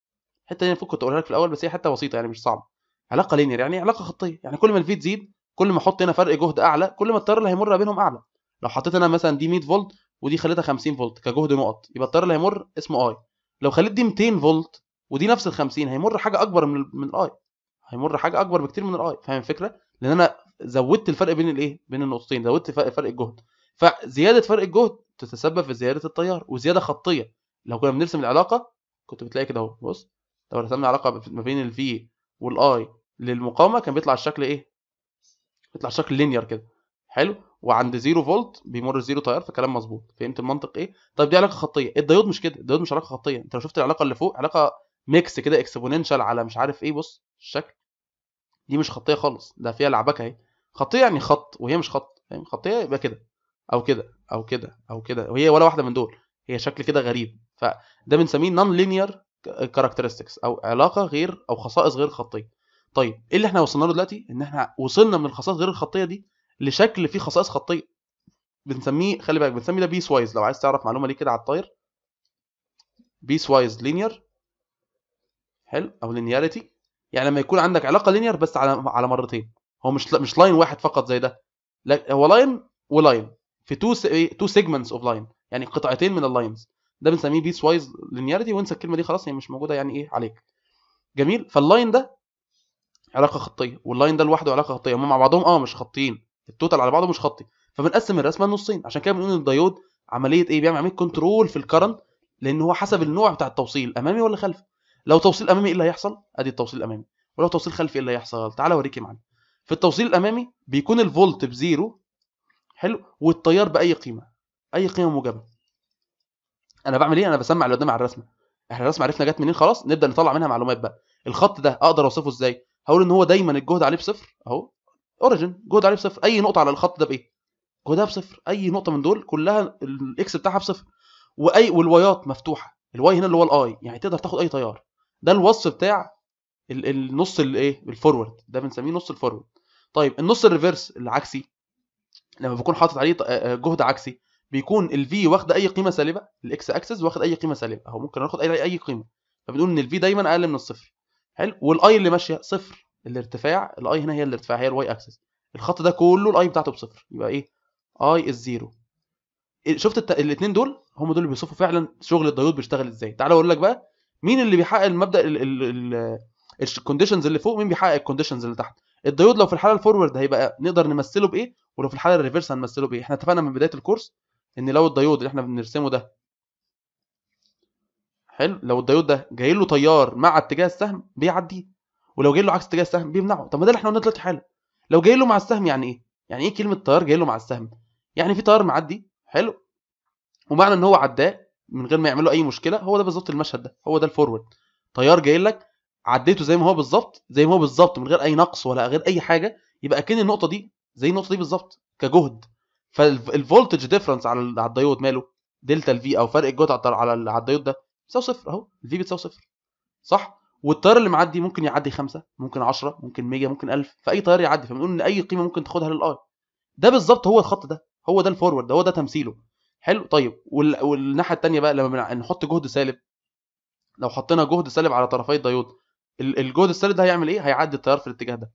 Speaker 1: حته المفروض كنت اقولها لك في الاول بس هي حته بسيطه يعني مش صعبه علاقه لينير يعني علاقه خطيه يعني كل ما الفي تزيد كل ما احط هنا فرق جهد اعلى كل ما التيار اللي هيمر بينهم اعلى لو حطيت انا مثلا دي 100 فولت ودي خليتها 50 فولت كجهد نقط يبقى التيار اللي هيمر اسمه اي لو خليت دي 200 فولت ودي نفس ال 50 هيمر حاجه اكبر من من الاي هيمر حاجه اكبر بكتير من الاي فاهم الفكره لان انا زودت الفرق بين الايه بين النقطتين زودت فرق الجهد فزياده فرق الجهد تتسبب في زياده التيار وزياده خطيه لو كنا بنرسم العلاقه كنت بتلاقي كده اهو بص لو رسمنا علاقه ما بين الفي والاي للمقاومه كان بيطلع الشكل ايه بيطلع شكل لينير كده حلو وعند 0 فولت بيمر 0 تيار فكلام مظبوط فهمت المنطق ايه طيب دي علاقه خطيه الديود مش كده الديود مش علاقه خطيه انت لو شفت العلاقه اللي فوق علاقه ميكس كده اكسبوننشال على مش عارف ايه بص الشكل دي مش خطيه خالص ده فيها لعبكه اهي خطيه يعني خط وهي مش خط فاهم خطيه يبقى كده او كده او كده او كده وهي ولا واحده من دول هي شكل كده غريب فده بنسميه نون لينير كاركترستكس او علاقه غير او خصائص غير خطيه طيب ايه اللي احنا وصلنا له دلوقتي ان احنا وصلنا من الخصائص غير الخطيه دي لشكل فيه خصائص خطيه بنسميه خلي بالك بنسميه ده بيس وايز لو عايز تعرف معلومه ليه كده على الطاير بيس وايز لينير حلو او لينياريتي يعني لما يكون عندك علاقه لينير بس على على مرتين هو مش مش لاين واحد فقط زي ده لا هو لاين ولاين في تو تو سيجمنتس اوف لاين يعني قطعتين من اللاينز ده بنسميه بيس وايز لينيارتي وانسى الكلمه دي خلاص هي مش موجوده يعني ايه عليك جميل فاللاين ده علاقه خطيه واللاين ده لوحده علاقه خطيه هم مع بعضهم اه مش خطيين التوتال على بعضه مش خطي فبنقسم الرسمه لنصين عشان كده بنقول ان الدايود عمليه ايه بيعمل عمليه كنترول في الكرنت لان هو حسب النوع بتاع التوصيل امامي ولا خلفي لو توصيل امامي ايه اللي هيحصل ادي التوصيل الامامي ولو توصيل خلفي ايه اللي هيحصل تعالى اوريك يا معلم في التوصيل الامامي بيكون الفولت بزيرو حلو والتيار باي قيمه اي قيمه موجبه انا بعمل ايه انا بسمع اللي قدامي على الرسمه احنا الرسمه عرفنا جت منين خلاص نبدا نطلع منها معلومات بقى الخط ده اقدر اوصفه ازاي هقول ان هو دايما الجهد عليه بصفر اهو اوريجن جهد عليه بصفر اي نقطه على الخط ده بايه جهدها بصفر اي نقطه من دول كلها الاكس بتاعها بصفر واي والوايات مفتوحه الواي هنا اللي هو الاي يعني تقدر تاخد اي تيار ده الوصف بتاع النص الايه الفورورد ده بنسميه نص الفورورد طيب النص الريفرس العكسي لما بكون حاطط عليه آه، آه، جهد عكسي بيكون v واخده اي قيمه سالبه x اكسس واخد اي قيمه سالبه اهو ممكن ناخد اي اي قيمه فبنقول ان v دايما اقل من الصفر حلو i اللي ماشيه صفر الارتفاع i هنا هي الارتفاع هي y اكسس الخط ده كله i بتاعته بصفر يبقى ايه i is zero. إيه، شفت الت... الاثنين دول هم دول اللي بيوصفوا فعلا شغل الديود بيشتغل ازاي تعال اقول لك بقى مين اللي بيحقق المبدا الكونديشنز اللي فوق مين بيحقق الكونديشنز اللي تحت الديود لو في الحاله الفورورد هيبقى نقدر نمثله بايه ولو في الحاله الريفرس هنمثله بايه احنا اتفقنا من بدايه الكورس ان لو الديود اللي احنا بنرسمه ده حلو لو الديود ده جاي له تيار مع اتجاه السهم بيعديه ولو جاي له عكس اتجاه السهم بيمنعه طب ما ده اللي احنا قلنا دلوقتي حالا لو جاي له مع السهم يعني ايه يعني ايه كلمه تيار جاي له مع السهم يعني في تيار معدي حلو ومعنى ان هو عداه من غير ما يعمل له اي مشكله هو ده بالظبط المشهد ده هو ده الفورورد تيار جاي لك عديته زي ما هو بالظبط زي ما هو بالظبط من غير اي نقص ولا غير اي حاجه يبقى اكن النقطه دي زي النقطه دي بالظبط كجهد فالفولتج ديفرنس على الديود ماله دلتا الفي او فرق الجهد على على الديود ده بتساوي صفر اهو الفي بتساوي صفر صح والتيار اللي معدي ممكن يعدي 5 ممكن 10 ممكن 100 ممكن 1000 فاي تيار يعدي فبنقول ان اي قيمه ممكن تاخدها للاي ده بالظبط هو الخط ده هو ده الفورورد هو ده تمثيله حلو طيب والناحيه الثانيه بقى لما نحط جهد سالب لو حطينا جهد سالب على طرفي الديود الجهد السالب ده هيعمل ايه هيعدي التيار في الاتجاه ده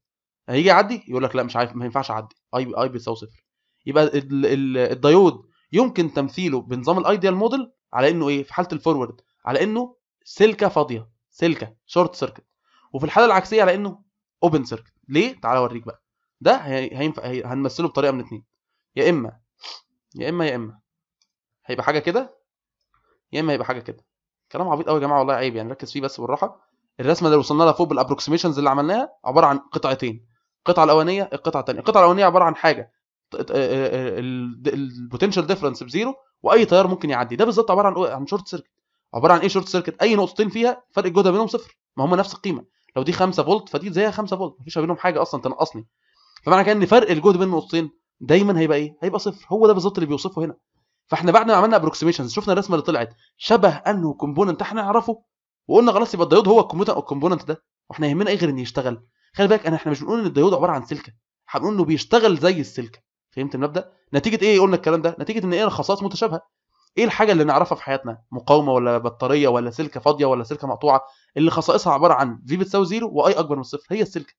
Speaker 1: هيجي يعدي يقول لك لا مش عارف ما ينفعش اعدي اي اي بتساوي صفر يبقى الدايود يمكن تمثيله بنظام الايديال موديل على انه ايه في حاله الفورورد على انه سلكه فاضيه سلكه شورت سيركت وفي الحاله العكسيه على انه اوبن سيركت ليه تعالى اوريك بقى ده هينفع هنمثله بطريقه من اتنين يا اما يا اما يا اما هيبقى حاجه كده يا اما هيبقى حاجه كده كلام عبيط قوي يا جماعه والله عيب يعني ركز فيه بس بالراحه الرسمه اللي وصلنا لها فوق بالابروكسيميشنز اللي عملناها عباره عن قطعتين القطعه الاولانيه القطعه الثانيه القطعه الاولانيه عباره عن حاجه البوتنشال ديفرنس بزيرو واي تيار ممكن يعدي ده بالظبط عباره عن عن شورت سيركت عباره عن ايه شورت سيركت اي نقطتين فيها فرق الجهد بينهم صفر ما هم نفس القيمه لو دي 5 فولت فدي زيها 5 فولت مفيش بينهم حاجه اصلا تنقصني فمعنى كده ان فرق الجهد بين النقطتين دايما هيبقى ايه هيبقى صفر هو ده بالظبط اللي بيوصفه هنا فاحنا بعد ما عملنا ابروكسيميشنز شفنا الرسمه اللي طلعت شبه انه كومبوننت احنا نعرفه وقلنا خلاص يبقى الديود هو الكومبوننت ده واحنا يهمنا ايه غير انه يشتغل خلي بالك انا احنا مش بنقول ان الديود عباره عن سلكه هنقول انه بيشتغل زي السلكه فهمت المبدا نتيجه ايه قلنا الكلام ده نتيجه ان ايه الخصائص متشابهه ايه الحاجه اللي نعرفها في حياتنا مقاومه ولا بطاريه ولا سلكه فاضيه ولا سلكه مقطوعه اللي خصائصها عباره عن في بتساوي زيرو واي اكبر من الصفر هي السلكه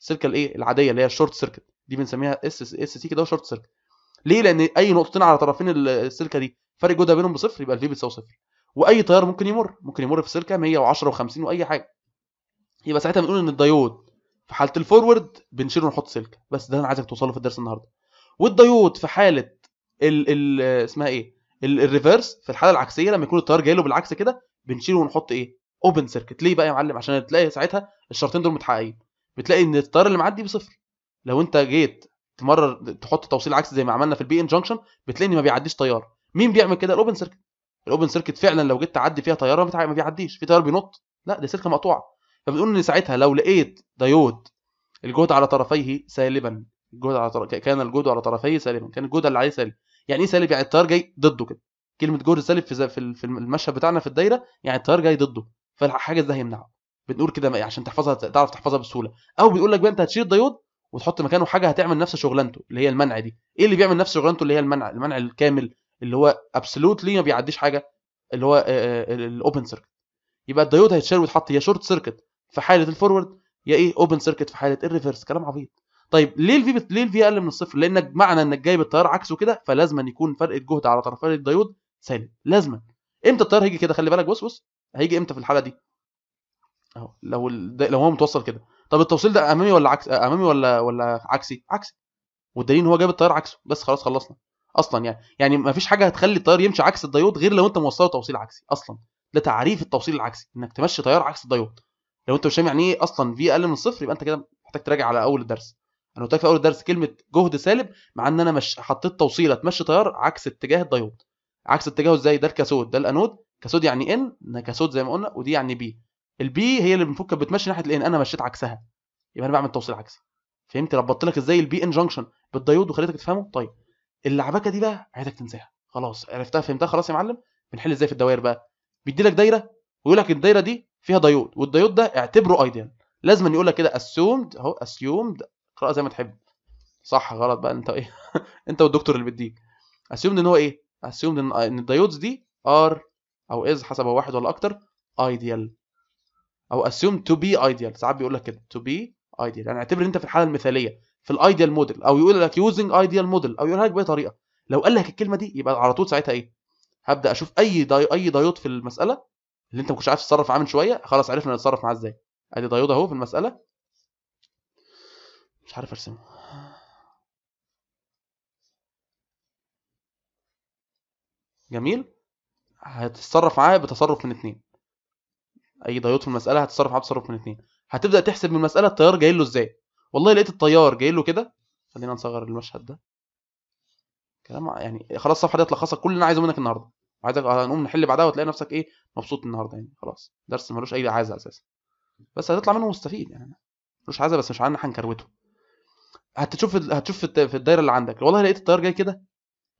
Speaker 1: السلكه الايه العاديه اللي هي الشورت سيركت دي بنسميها اس اس سي كده شورت سيركت ليه لان اي نقطتين على طرفين السلكه دي فرق جهدها بينهم بصفر يبقى الفي بتساوي صفر واي تيار ممكن يمر ممكن يمر في سلكه 110 و50 واي حاجه يبقى ساعتها بنقول ان الدايود في حاله الفورورد بنشيله ونحط سلكه بس ده انا عايزك توصله في الدرس النهارده والديود في حاله ال ال اسمها ايه الريفرس في الحاله العكسيه لما يكون التيار جاي له بالعكس كده بنشيله ونحط ايه اوبن سيركت ليه بقى يا معلم عشان تلاقي ساعتها الشرطين دول متحققين بتلاقي ان التيار اللي معدي بصفر لو انت جيت تمرر تحط توصيل عكسي زي ما عملنا في البي ان جنكشن بتلاقي ان ما بيعديش تيار مين بيعمل كده الاوبن سيركت الاوبن سيركت فعلا لو جيت تعدي فيها تيار ما بيعديش في تيار بينط لا دي سلكه مقطوعه فبنقول ان ساعتها لو لقيت ديود الجهد على طرفيه سالبا الجهد على طرف كان الجهد على طرفيه سالبا كان الجهد اللي عليه سالب يعني ايه سالب يعني التيار جاي ضده كده كلمه جهد سالب في في المشهد بتاعنا في الدايره يعني التيار جاي ضده فالحاجه ده هيمنعه بنقول كده عشان تحفظها تعرف تحفظها بسهوله او بيقول لك بقى انت هتشيل الديود وتحط مكانه حاجه هتعمل نفس شغلانته اللي هي المنع دي ايه اللي بيعمل نفس شغلانته اللي هي المنع المنع الكامل اللي هو ابسولوتلي ما بيعديش حاجه اللي هو الاوبن سيركت يبقى الديود هيتشال ويتحط يا شورت سيركت في حاله الفورورد يا ايه اوبن سيركت في حاله الريفرس كلام عبيط طيب ليه الفي بت... ليه الفي اقل من الصفر لانك معنى انك جايب التيار عكسه كده فلازما يكون فرق الجهد على طرفي الديود سالب لازما امتى التيار هيجي كده خلي بالك بص بص هيجي امتى في الحاله دي اهو لو ال... لو هو متوصل كده طب التوصيل ده امامي ولا عكس امامي ولا ولا عكسي عكسي والدليل ان هو جايب التيار عكسه بس خلاص خلصنا اصلا يعني يعني ما فيش حاجه هتخلي التيار يمشي عكس الديود غير لو انت موصله توصيل عكسي اصلا ده تعريف التوصيل العكسي انك تمشي تيار عكس الديود لو انت مش فاهم يعني ايه اصلا في اقل من الصفر يبقى انت كده محتاج تراجع على اول الدرس انا قلت لك في اول الدرس كلمه جهد سالب مع ان انا مش حطيت توصيله تمشي تيار عكس اتجاه الديود عكس اتجاهه ازاي ده الكاثود ده الانود كاثود يعني ان كاثود زي ما قلنا ودي يعني بي البي هي اللي المفروض كانت بتمشي ناحيه الان انا مشيت عكسها يبقى انا بعمل توصيل عكسي فهمت ربطت لك ازاي البي ان جنكشن بالديود وخليتك تفهمه طيب اللعبكه دي بقى عايزك تنساها خلاص عرفتها فهمتها خلاص يا معلم بنحل ازاي في الدوائر بقى بيدي لك دايره ويقول لك الدايره دي فيها ديود والديود ده اعتبره ايديال لازم يقول لك كده اسيومد اهو اسيومد اقرأها زي ما تحب صح غلط بقى انت ايه [laughs] انت والدكتور اللي بيديك اسيوم ان هو ايه اسيوم ان ان الدايودز دي ار او از حسب واحد ولا اكتر ايديال او اسيوم تو بي ايديال ساعات بيقول لك كده تو بي ايديال يعني اعتبر انت في الحاله المثاليه في الايديال موديل او يقول لك يوزنج ايديال موديل او يقول لك باي طريقه لو قال لك الكلمه دي يبقى على طول ساعتها ايه هبدا اشوف اي داي... اي دايود في المساله اللي انت ما كنتش عارف تتصرف معاه من شويه خلاص عرفنا نتصرف معاه ازاي ادي دايود اهو في المساله مش عارف ارسمه جميل هتتصرف معاه بتصرف من اتنين اي ضيوط في المساله هتتصرف معاه بتصرف من اتنين هتبدا تحسب من المساله التيار جاي له ازاي والله لقيت التيار جاي له كده خلينا نصغر المشهد ده كلام يعني خلاص الصفحه دي هتلخصك كل اللي انا عايزه منك النهارده عايزك هنقوم نحل بعدها وتلاقي نفسك ايه مبسوط النهارده يعني خلاص درس ملوش اي عازه اساسا بس هتطلع منه مستفيد يعني ملوش عازه بس مش عارف هنكروته هتشوف هتشوف في الدايره اللي عندك والله لقيت التيار جاي كده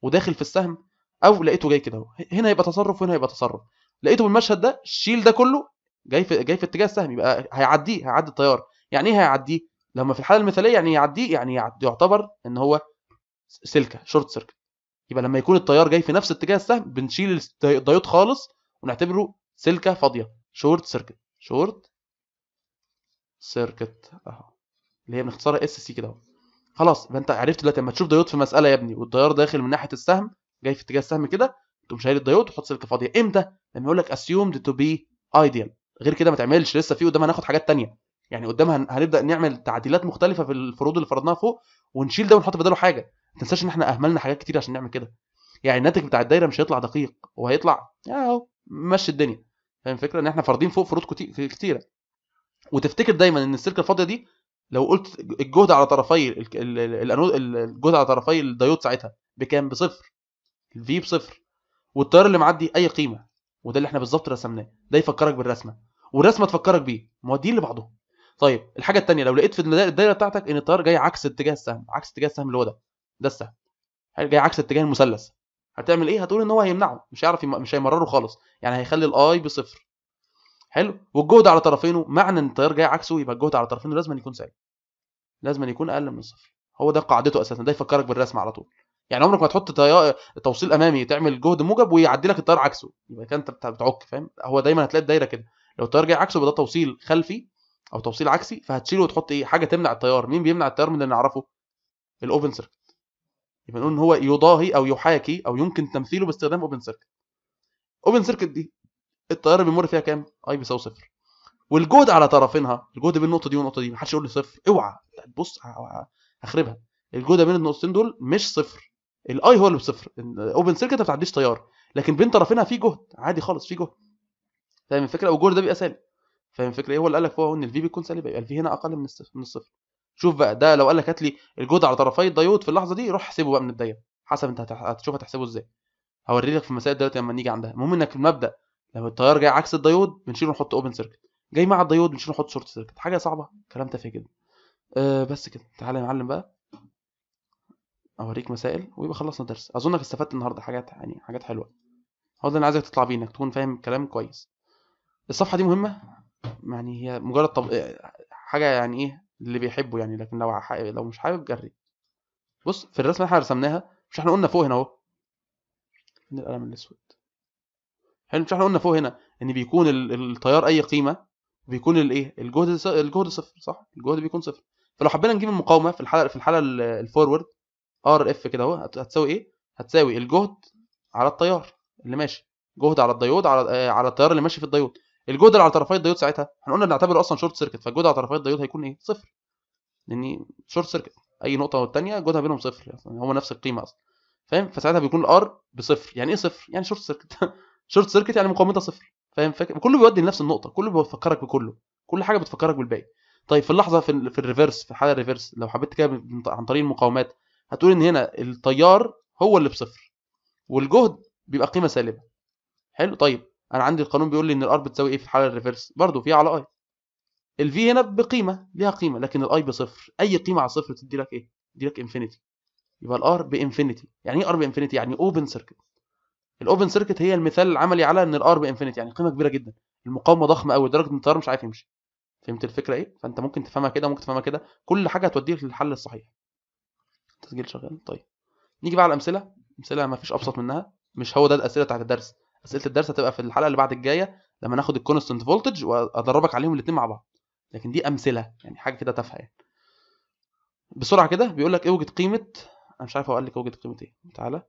Speaker 1: وداخل في السهم او لقيته جاي كده هنا يبقى تصرف وهنا يبقى تصرف لقيته بالمشهد ده شيل ده كله جاي في جاي في اتجاه السهم يبقى هيعديه هيعدي التيار يعني ايه هيعديه لما في الحاله المثاليه يعني يعديه يعني يعدي يعتبر ان هو سلكه شورت سيركت يبقى لما يكون التيار جاي في نفس اتجاه السهم بنشيل الديود خالص ونعتبره سلكه فاضيه شورت سيركت شورت سيركت اهو اللي هي بنختصرها اس سي كده اهو خلاص يبقى انت عرفت دلوقتي لما تشوف ديود في مساله يا ابني والتيار داخل من ناحيه السهم جاي في اتجاه السهم كده تقوم شايل الديود وتحط سلك فاضيه امتى لما يقول لك اسيومد تو بي ايديال غير كده ما تعملش لسه في قدام هناخد حاجات تانية يعني قدام هنبدا نعمل تعديلات مختلفه في الفروض اللي فرضناها فوق ونشيل ده ونحط بداله حاجه ما تنساش ان احنا اهملنا حاجات كتير عشان نعمل كده يعني الناتج بتاع الدايره مش هيطلع دقيق هو هيطلع اهو مشي الدنيا فاهم الفكره ان احنا فارضين فوق فروض كتيره وتفتكر دايما ان السلك الفاضيه دي لو قلت الجهد على طرفي الانود الجهد على طرفي الديود ساعتها بكام بصفر الفي بصفر والتيار اللي معدي اي قيمه وده اللي احنا بالظبط رسمناه ده يفكرك بالرسمه والرسمه تفكرك بيه مودين لبعضهم طيب الحاجه الثانيه لو لقيت في الدايره بتاعتك ان التيار جاي عكس اتجاه السهم عكس اتجاه السهم اللي هو ده ده السهم جاي عكس اتجاه المثلث هتعمل ايه هتقول ان هو هيمنعه مش هيعرف يم... مش هيمرره خالص يعني هيخلي الاي بصفر حلو والجهد على طرفينه معنى ان التيار جاي عكسه يبقى الجهد على طرفينه لازم يكون سالب لازم يكون اقل من الصفر هو ده قاعدته اساسا ده يفكرك بالرسم على طول يعني عمرك ما تحط طيار توصيل امامي تعمل جهد موجب ويعدي لك التيار عكسه يبقى كان انت بتعك فاهم هو دايما هتلاقي الدايره كده لو التيار جاي عكسه يبقى ده توصيل خلفي او توصيل عكسي فهتشيله وتحط ايه حاجه تمنع التيار مين بيمنع التيار من اللي نعرفه الاوبن سيركت يبقى نقول ان هو يضاهي او يحاكي او يمكن تمثيله باستخدام اوبن سيركت اوبن سيركت دي الطياره بيمر فيها كام اي بيساوي صفر والجهد على طرفينها الجهد بين النقطه دي والنقطه دي محدش يقول لي صفر اوعى بص هخربها الجهد بين النقطتين دول مش صفر الاي هو اللي بصفر اوبن سيركت ما بتعديش تيار لكن بين طرفينها في جهد عادي خالص في جهد فاهم الفكره والجهد ده بيبقى سالب فاهم الفكره ايه هو اللي قال لك هو ان الفي بيكون سالب يبقى الفي هنا اقل من الصفر من الصفر شوف بقى ده لو قال لك هات لي الجهد على طرفي الديود في اللحظه دي روح احسبه بقى من الدايره حسب انت هتشوف هتحسبه ازاي هوري لك في المسائل دلوقتي لما نيجي عندها المهم انك المبدا لما التيار جاي عكس الديود بنشيله ونحط اوبن سيركت جاي مع الديود بنشيله ونحط شورت سيركت حاجه صعبه كلام تافه جدا أه بس كده تعالى يا معلم بقى اوريك مسائل ويبقى خلصنا الدرس اظنك استفدت النهارده حاجات يعني حاجات حلوه هو ده اللي انا عايزك تطلع بيه انك تكون فاهم الكلام كويس الصفحه دي مهمه يعني هي مجرد طب... حاجه يعني ايه اللي بيحبه يعني لكن لو ح... لو مش حابب جري بص في الرسمه اللي احنا رسمناها مش احنا قلنا فوق هنا اهو فين القلم الاسود حلو مش احنا قلنا فوق هنا ان بيكون التيار اي قيمه بيكون الايه الجهد الجهد صفر صح الجهد بيكون صفر فلو حبينا نجيب المقاومه في الحاله في الحاله الفورورد ار اف كده اهو هتساوي ايه هتساوي الجهد على التيار اللي ماشي جهد على الديود على آه، على التيار اللي ماشي في الديود الجهد اللي على طرفي الديود ساعتها احنا قلنا بنعتبره اصلا شورت سيركت فالجهد على طرفي الديود هيكون ايه صفر لان شورت سيركت اي نقطه والثانيه جهدها بينهم صفر يعني هو نفس القيمه اصلا فاهم فساعتها بيكون الار بصفر يعني ايه صفر يعني شورت سيركت [laughs] شورت سيركت يعني مقاومتها صفر فاهم فاكر كله بيودي لنفس النقطه كله بيفكرك بكله كل حاجه بتفكرك بالباقي طيب في اللحظه في, في الريفرس في حاله الريفرس لو حبيت كده عن طريق المقاومات هتقول ان هنا التيار هو اللي بصفر والجهد بيبقى قيمه سالبه حلو طيب انا عندي القانون بيقول لي ان الار بتساوي ايه في الحاله الريفرس برضه في على اي الفي هنا بقيمه ليها قيمه لكن الاي بصفر اي قيمه على صفر تدي لك ايه تدي لك انفينيتي يبقى الار بانفينيتي يعني ايه ار بانفينيتي يعني اوبن سيركت الاوبن سيركت هي المثال العملي على ان الار بانفينيتي يعني قيمه كبيره جدا المقاومه ضخمه قوي لدرجه ان التيار مش عارف يمشي فهمت الفكره ايه فانت ممكن تفهمها كده ممكن تفهمها كده كل حاجه هتوديك للحل الصحيح تسجيل شغال طيب نيجي بقى على الامثله امثله ما فيش ابسط منها مش هو ده الاسئله بتاعت الدرس اسئله الدرس هتبقى في الحلقه اللي بعد الجايه لما ناخد الكونستنت فولتج وادربك عليهم الاثنين مع بعض لكن دي امثله يعني حاجه كده تافهه يعني بسرعه كده بيقول لك اوجد إيه قيمه انا مش عارف هو قال لك اوجد قيمه ايه تعالى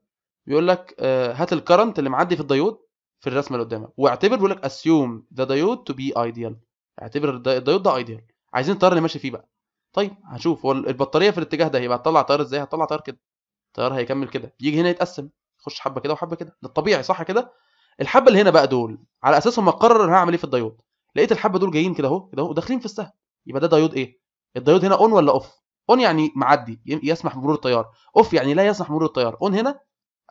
Speaker 1: بيقول لك آه، هات الكرنت اللي معدي في الديود في الرسمه اللي قدامك واعتبر بيقول لك اسيوم ذا ديود تو بي ايديال اعتبر الديود ده ايديال عايزين التيار اللي ماشي فيه بقى طيب هنشوف هو البطاريه في الاتجاه ده هيبقى هتطلع تيار ازاي هتطلع تيار كده التيار هيكمل كده يجي هنا يتقسم يخش حبه كده وحبه كده ده الطبيعي صح كده الحبه اللي هنا بقى دول على اساسهم اقرر انا هعمل ايه في الديود لقيت الحبه دول جايين كده اهو كده اهو داخلين في السهم يبقى ده ديود ايه الديود هنا اون ولا اوف اون يعني معدي يسمح بمرور التيار اوف يعني لا يسمح بمرور التيار اون هنا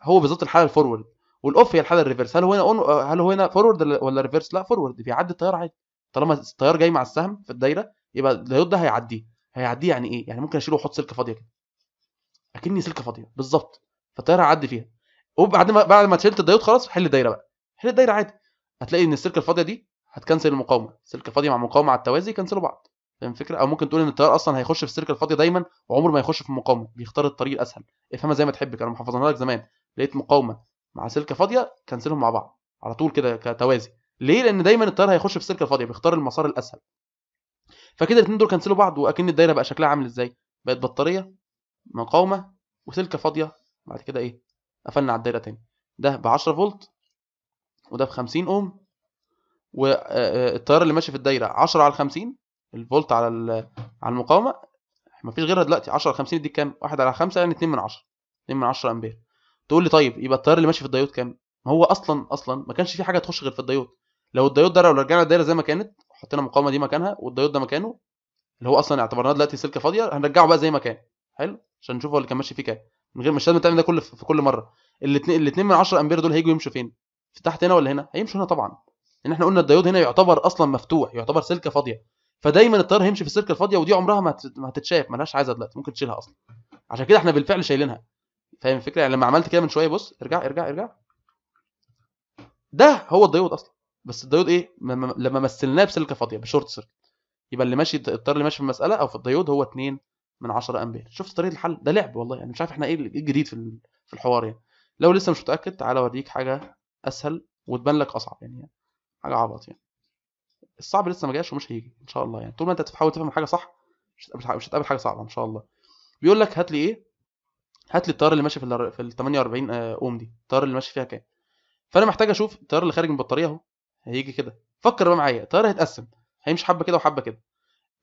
Speaker 1: هو بالظبط الحاله الفورورد والاوف هي الحاله الريفرس هل هو هنا هل هو هنا فورورد ولا ريفرس لا فورورد بيعدي التيار عادي طالما التيار جاي مع السهم في الدايره يبقى الديود ده هيعديه هيعديه يعني ايه يعني ممكن اشيله واحط سلكه فاضيه كده اكني سلكه فاضيه بالظبط فالتيار هيعدي فيها وبعد ما بعد ما شلت الديود خلاص حل الدايره بقى حل الدايره عادي هتلاقي ان السلكه الفاضيه دي هتكنسل المقاومه السلكه الفاضيه مع مقاومه على التوازي يكنسلوا بعض فاهم الفكره او ممكن تقول ان التيار اصلا هيخش في السلكه الفاضيه دايما وعمره ما يخش في المقاومه بيختار الطريق الاسهل افهمها زي ما تحب كانوا محافظينها لك زمان لقيت مقاومه مع سلكه فاضيه كنسلهم مع بعض على طول كده كتوازي ليه لان دايما الطيار هيخش في السلكه الفاضيه بيختار المسار الاسهل فكده الاثنين دول كنسلوا بعض واكن الدايره بقى شكلها عامل ازاي بقت بطاريه مقاومه وسلكه فاضيه بعد كده ايه قفلنا على الدايره تاني ده ب 10 فولت وده ب 50 اوم والتيار اللي ماشي في الدايره 10 على 50 الفولت على آه، على المقاومه مفيش غيرها دلوقتي 10 على 50 دي كام 1 على 5 يعني 2 من 10 2 من 10 امبير تقول لي طيب يبقى التيار اللي ماشي في الديود كام ما هو اصلا اصلا ما كانش في حاجه تخش غير في الديود لو الديود ده لو رجعنا الدايره زي ما كانت وحطينا المقاومه دي مكانها والديود ده مكانه اللي هو اصلا اعتبرناه دلوقتي سلكه فاضيه هنرجعه بقى زي ما كان حلو عشان نشوف هو اللي كان ماشي فيه كام من غير مش لازم تعمل ده كل في كل مره الاثنين الاثنين من 10 امبير دول هيجوا يمشوا فين في تحت هنا ولا هنا هيمشوا هنا طبعا لان يعني احنا قلنا الديود هنا يعتبر اصلا مفتوح يعتبر سلكه فاضيه فدايما التيار هيمشي في السلكه الفاضيه ودي عمرها ما هتتشاف ملهاش عايزه دلوقتي ممكن تشيلها اصلا عشان كده احنا بالفعل شايلينها فاهم الفكره يعني لما عملت كده من شويه بص ارجع ارجع ارجع ده هو الديود اصلا بس الديود ايه لما مثلناه بسلكه فاضيه بشورت سيركت يبقى اللي ماشي الطار اللي ماشي في المساله او في الديود هو 2 من 10 امبير شفت طريقه الحل ده لعب والله يعني مش عارف احنا ايه, إيه الجديد في في الحوار يعني لو لسه مش متاكد تعالى اوريك حاجه اسهل وتبان لك اصعب يعني،, يعني حاجه عبط يعني الصعب لسه ما جاش ومش هيجي ان شاء الله يعني طول ما انت بتحاول تفهم حاجه صح مش هتقابل حاجه صعبه ان شاء الله بيقول لك هات لي ايه هات لي التيار اللي ماشي في في ال 48 آه، اوم دي التيار اللي ماشي فيها كام فانا محتاج اشوف التيار اللي خارج من البطاريه اهو هيجي كده فكر بقى معايا التيار هيتقسم هيمشي حبه كده وحبه كده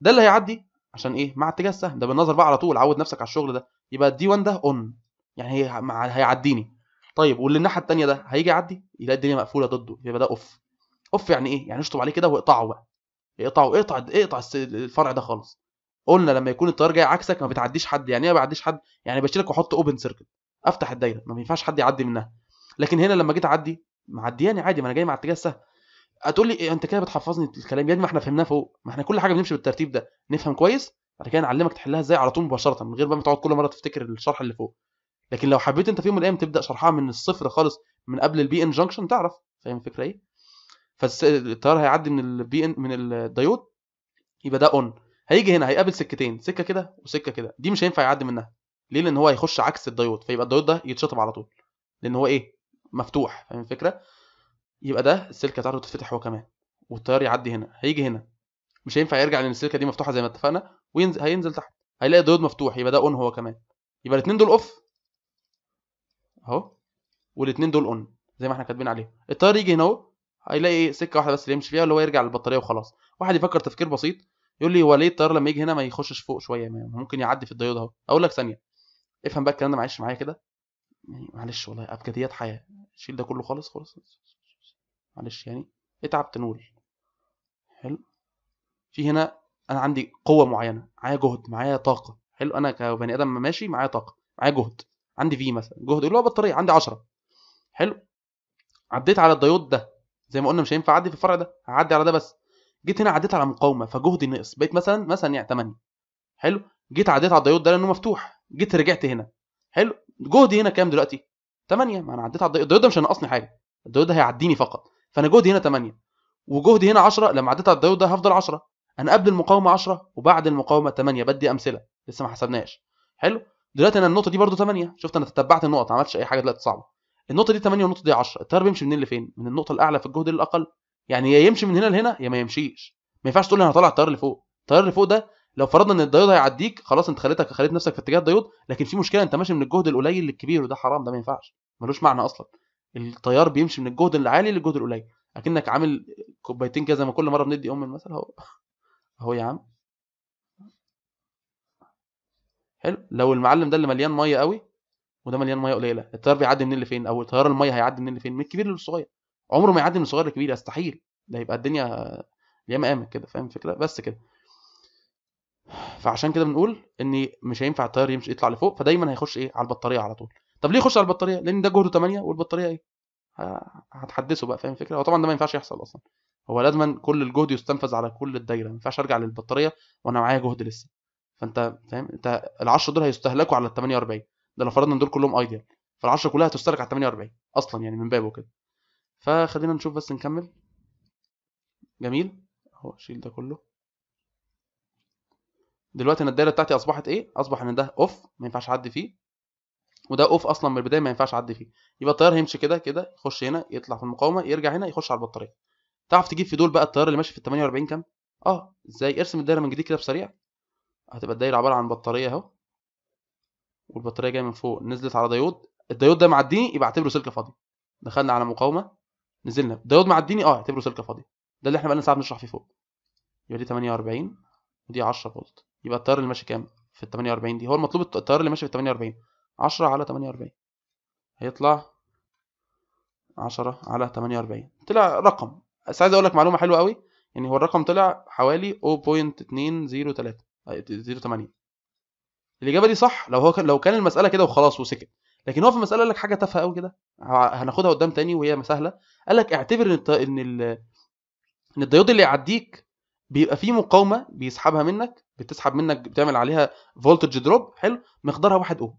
Speaker 1: ده اللي هيعدي عشان ايه مع اتجاه السهم ده بالنظر بقى على طول عود نفسك على الشغل ده يبقى الدي 1 ده اون يعني هي مع... هيعديني طيب واللي الناحيه الثانيه ده هيجي يعدي يلاقي الدنيا مقفوله ضده يبقى ده اوف اوف يعني ايه يعني اشطب عليه كده واقطعه بقى اقطعه اقطع اقطع الفرع ده خالص قلنا لما يكون التيار جاي عكسك ما بتعديش حد يعني ايه ما بعديش حد يعني بشيلك واحط اوبن سيركل افتح الدايره ما ينفعش حد يعدي منها لكن هنا لما جيت اعدي معدياني عادي ما انا جاي مع اتجاه سهل هتقول لي إيه انت كده بتحفظني الكلام يا ما احنا فهمناه فوق ما احنا كل حاجه بنمشي بالترتيب ده نفهم كويس بعد كده نعلمك تحلها ازاي على طول مباشره من غير بقى ما تقعد كل مره تفتكر الشرح اللي فوق لكن لو حبيت انت في يوم من الايام تبدا شرحها من الصفر خالص من قبل البي ان جانكشن تعرف فاهم الفكره ايه فالتيار هيعدي من البي ان من الدايود يبقى ده اون هيجي هنا هيقابل سكتين سكه كده وسكه كده دي مش هينفع يعدي منها ليه لان هو هيخش عكس الدايود فيبقى الدايود ده يتشطب على طول لان هو ايه مفتوح فاهم الفكره يبقى ده السلكه بتاعته تتفتح هو كمان والتيار يعدي هنا هيجي هنا مش هينفع يرجع لان السلكه دي مفتوحه زي ما اتفقنا وينزل هينزل تحت هيلاقي الدايود مفتوح يبقى ده اون هو كمان يبقى الاثنين دول اوف اهو والاثنين دول اون زي ما احنا كاتبين عليه التيار يجي هنا اهو هيلاقي سكه واحده بس اللي يمشي فيها اللي هو يرجع للبطاريه وخلاص واحد يفكر تفكير بسيط يقول لي هو ليه الطيار لما يجي هنا ما يخشش فوق شويه ممكن يعدي في الديود اهو اقول لك ثانيه افهم بقى الكلام ده معلش معايا كده يعني معلش والله ابجديات حياه شيل ده كله خالص خالص معلش يعني اتعب تنول حلو في هنا انا عندي قوه معينه معايا جهد معايا طاقه حلو انا كبني ادم ماشي معايا طاقه معايا جهد عندي في مثلا جهد اللي هو بطاريه عندي 10 حلو عديت على الديود ده زي ما قلنا مش هينفع اعدي في الفرع ده هعدي على ده بس جيت هنا عديت على مقاومه فجهدي نقص بقيت مثلا مثلا يعني 8 حلو جيت عديت على الديود ده لانه مفتوح جيت رجعت هنا حلو جهدي هنا كام دلوقتي 8 ما انا عديت على الديود ده مش هينقصني حاجه الديود ده هيعديني فقط فانا جهدي هنا 8 وجهدي هنا 10 لما عديت على الديود ده هفضل 10 انا قبل المقاومه 10 وبعد المقاومه 8 بدي امثله لسه ما حسبناش حلو دلوقتي انا النقطه دي برده 8 شفت انا تتبعت النقط ما عملتش اي حاجه دلوقتي صعبه النقطه دي 8 والنقطه دي 10 التيار بيمشي منين لفين من النقطه الاعلى في الجهد الاقل يعني يا يمشي من هنا لهنا يا ما يمشيش ما ينفعش تقول انا هطلع التيار اللي فوق التيار اللي فوق ده لو فرضنا ان الديود هيعديك خلاص انت خليتك خليت نفسك في اتجاه الديود لكن في مشكله انت ماشي من الجهد القليل للكبير وده حرام ده ما ينفعش ملوش معنى اصلا التيار بيمشي من الجهد العالي للجهد القليل اكنك عامل كوبايتين كده زي ما كل مره بندي ام المثل اهو اهو يا عم حلو لو المعلم ده اللي مليان ميه قوي وده مليان ميه قليله التيار بيعدي منين لفين او تيار الميه هيعدي منين لفين من الكبير للصغير عمره ما يعدي من صغير لكبير يستحيل ده يبقى الدنيا ياما قامت كده فاهم الفكره بس كده فعشان كده بنقول ان مش هينفع التيار يمشي يطلع لفوق فدايما هيخش ايه على البطاريه على طول طب ليه يخش على البطاريه لان ده جهده 8 والبطاريه ايه هتحدثه بقى فاهم الفكره هو طبعا ده ما ينفعش يحصل اصلا هو لازما كل الجهد يستنفذ على كل الدايره ما ينفعش ارجع للبطاريه وانا معايا جهد لسه فانت فاهم انت ال10 دول هيستهلكوا على ال 48 ده لو فرضنا ان دول كلهم ايديال فال10 كلها هتستهلك على ال 48 اصلا يعني من بابه كده فخلينا نشوف بس نكمل جميل اهو شيل ده كله دلوقتي انا الدايره بتاعتي اصبحت ايه اصبح ان ده اوف ما ينفعش اعدي فيه وده اوف اصلا من البدايه ما ينفعش اعدي فيه يبقى التيار هيمشي كده كده يخش هنا يطلع في المقاومه يرجع هنا يخش على البطاريه تعرف تجيب في دول بقى التيار اللي ماشي في ال 48 كام اه ازاي ارسم الدايره من جديد كده بسريع هتبقى الدايره عباره عن بطاريه اهو والبطاريه جايه من فوق نزلت على ديود الديود ده معديني يبقى اعتبره سلك فاضي دخلنا على مقاومه نزلنا داود معديني اه اعتبره سلكه فاضيه ده اللي احنا بقالنا ساعه بنشرح فيه فوق يبقى دي 48 ودي 10 فولت يبقى التيار اللي ماشي كام في ال 48 دي هو المطلوب التيار اللي ماشي في ال 48 10 على 48 هيطلع 10 على 48 طلع رقم بس عايز اقول لك معلومه حلوه قوي يعني هو الرقم طلع حوالي 0.203 08 الاجابه دي صح لو هو كان لو كان المساله كده وخلاص وسكت لكن هو في المساله قال لك حاجه تافهه قوي كده هناخدها قدام تاني وهي سهله قال لك اعتبر ان ان ان الديود اللي يعديك بيبقى فيه مقاومه بيسحبها منك بتسحب منك بتعمل عليها فولتج دروب حلو مقدارها 1 اوم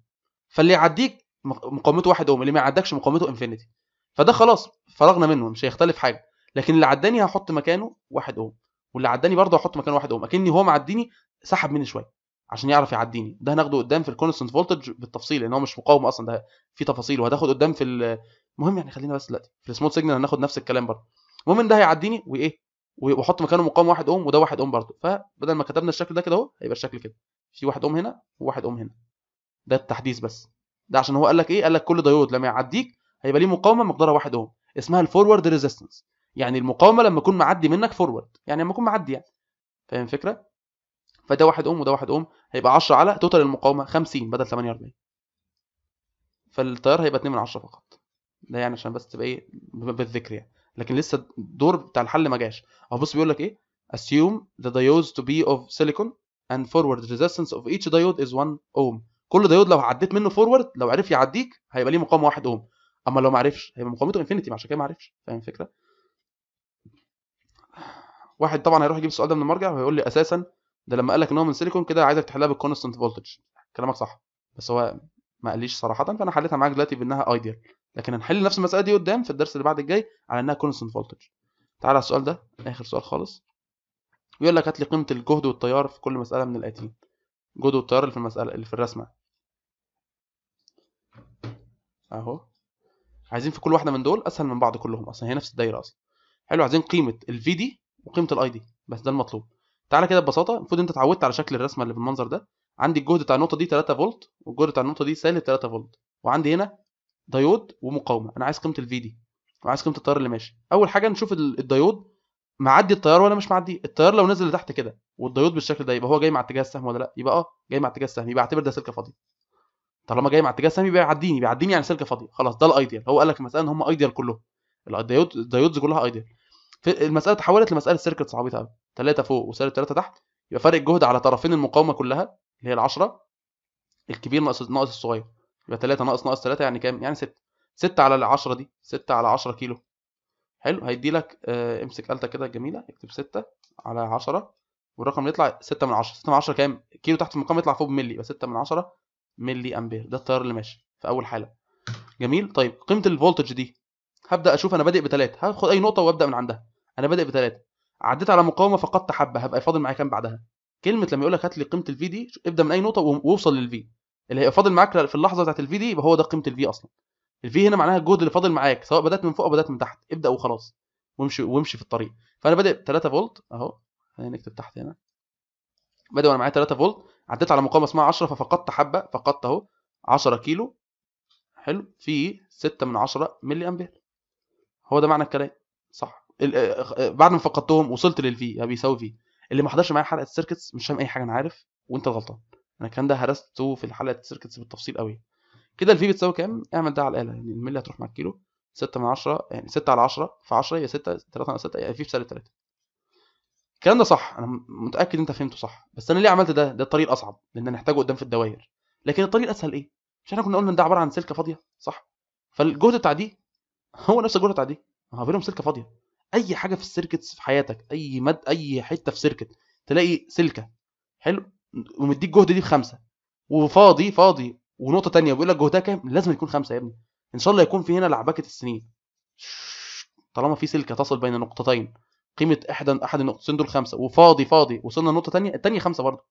Speaker 1: فاللي يعديك مقاومته 1 اوم اللي ما يعدكش مقاومته انفينيتي فده خلاص فرغنا منه مش هيختلف حاجه لكن اللي عداني هحط مكانه 1 اوم واللي عداني برضه هحط مكانه 1 اوم اكني هو معديني سحب مني شويه عشان يعرف يعديني ده هناخده قدام في الكونستنت فولتج بالتفصيل لان هو مش مقاوم اصلا ده في تفاصيل وهتاخد قدام في المهم يعني خلينا بس دلوقتي في السمول سيجنال هناخد نفس الكلام برضه المهم ان ده هيعديني وايه واحط مكانه مقاوم واحد اوم وده واحد اوم برضه فبدل ما كتبنا الشكل ده كده اهو هيبقى الشكل كده في واحد اوم هنا وواحد اوم هنا ده التحديث بس ده عشان هو قال لك ايه قال لك كل دايود لما يعديك هيبقى ليه مقاومه مقدارها واحد اوم اسمها الفورورد ريزيستنس يعني المقاومه لما اكون معدي منك فورورد يعني لما اكون معدي يعني فاهم الفكره فده واحد اوم وده واحد اوم هيبقى 10 على توتال المقاومه 50 بدل 48 فالتيار هيبقى 2 من 10 فقط ده يعني عشان بس تبقى ايه بالذكر يعني لكن لسه الدور بتاع الحل ما جاش اهو بص بيقول لك ايه assume the diodes to be of silicon and forward resistance of each diode is 1 ohm كل دايود لو عديت منه فورورد لو عرف يعديك هيبقى ليه مقاومه 1 اوم اما لو ما عرفش هيبقى مقاومته انفينيتي عشان كده ما عرفش فاهم الفكره واحد طبعا هيروح يجيب السؤال ده من المرجع وهيقول لي اساسا ده لما قال لك ان هو من سيليكون كده عايزك تحلها بالكونستنت فولتج كلامك صح بس هو ما قاليش صراحه فانا حليتها معاك دلوقتي بانها ايديال لكن هنحل نفس المساله دي قدام في الدرس اللي بعد الجاي على انها كونستنت فولتج تعالى على السؤال ده اخر سؤال خالص بيقول لك هات لي قيمه الجهد والتيار في كل مساله من الاتين جهد والتيار اللي في المساله اللي في الرسمه اهو عايزين في كل واحده من دول اسهل من بعض كلهم اصلا هي نفس الدايره اصلا حلو عايزين قيمه الفي دي وقيمه الاي دي بس ده المطلوب تعالى كده ببساطه المفروض انت اتعودت على شكل الرسمه اللي بالمنظر ده عندي الجهد بتاع النقطه دي 3 فولت والجهد بتاع النقطه دي سالب 3 فولت وعندي هنا ديود ومقاومه انا عايز قيمه الفي دي وعايز قيمه التيار اللي ماشي اول حاجه نشوف الديود معدي التيار ولا مش معدي التيار لو نزل لتحت كده والديود بالشكل ده يبقى هو جاي مع اتجاه السهم ولا لا يبقى اه جاي مع اتجاه السهم يبقى اعتبر ده سلكه فاضيه طالما جاي مع اتجاه السهم يبقى يعديني بيعديني يعني سلكه فاضيه خلاص ده الايديال هو قال لك مثلا هم ايديال كلهم الديود الديودز كلها ايديال في المساله تحولت لمساله سيركت عبيطه قوي 3 فوق وسالب 3 تحت يبقى فرق الجهد على طرفين المقاومه كلها اللي هي ال 10 الكبير ناقص ناقص الصغير يبقى 3 ناقص ناقص 3 يعني كام يعني 6 6 على ال 10 دي 6 على 10 كيلو حلو هيدي لك آه، امسك آلتك كده جميله اكتب 6 على 10 والرقم يطلع 6 من 10 6 من 10 كام كيلو تحت المقام يطلع فوق بملي يبقى 6 من 10 ملي امبير ده التيار اللي ماشي في اول حاله جميل طيب قيمه الفولتج دي هبدا اشوف انا بادئ بثلاثه هاخد اي نقطه وابدا من عندها انا بادئ بثلاثه عديت على مقاومه فقدت حبه هبقى فاضل معايا كام بعدها كلمه لما يقول لك هات لي قيمه الفي دي ابدا من اي نقطه ووصل للفي اللي هيبقى فاضل معاك في اللحظه بتاعت الفي دي يبقى هو ده قيمه الفي اصلا الفي هنا معناها الجهد اللي فاضل معاك سواء بدات من فوق او بدات من تحت ابدا وخلاص وامشي وامشي في الطريق فانا بادئ 3 فولت اهو خلينا نكتب تحت هنا بادئ وانا معايا 3 فولت عديت على مقاومه اسمها 10 ففقدت حبه فقدت اهو 10 كيلو حلو في 6 من 10 ملي امبير هو ده معنى الكلام صح آه، آه، بعد ما فقدتهم وصلت للفي بيساوي في اللي ما حضرش معايا حلقه السيركتس مش فاهم اي حاجه انا عارف وانت غلطان انا الكلام ده هرسته في حلقه السيركتس بالتفصيل قوي كده الفي بتساوي كام اعمل ده على الاله يعني الملي هتروح مع الكيلو 6 من 10 يعني 6 على 10 في 10 هي 6 3 على 6 يعني في بسالب 3 الكلام ده صح انا متاكد انت فهمته صح بس انا ليه عملت ده ده الطريق الاصعب لان هنحتاجه قدام في الدوائر لكن الطريق الاسهل ايه مش احنا كنا قلنا ان ده عباره عن سلكه فاضيه صح فالجهد بتاع دي هو نفس الجرعه دي ما بينهم سلكه فاضيه اي حاجه في السيركتس في حياتك اي مد اي حته في سيركت تلاقي سلكه حلو ومديك جهد دي بخمسه وفاضي فاضي ونقطه تانية بيقول لك جهدها كام لازم يكون خمسه يا ابني ان شاء الله يكون في هنا لعبكه السنين طالما في سلكه تصل بين نقطتين قيمه احدى احد النقطتين دول خمسه وفاضي فاضي وصلنا لنقطه تانية التانية خمسه برضه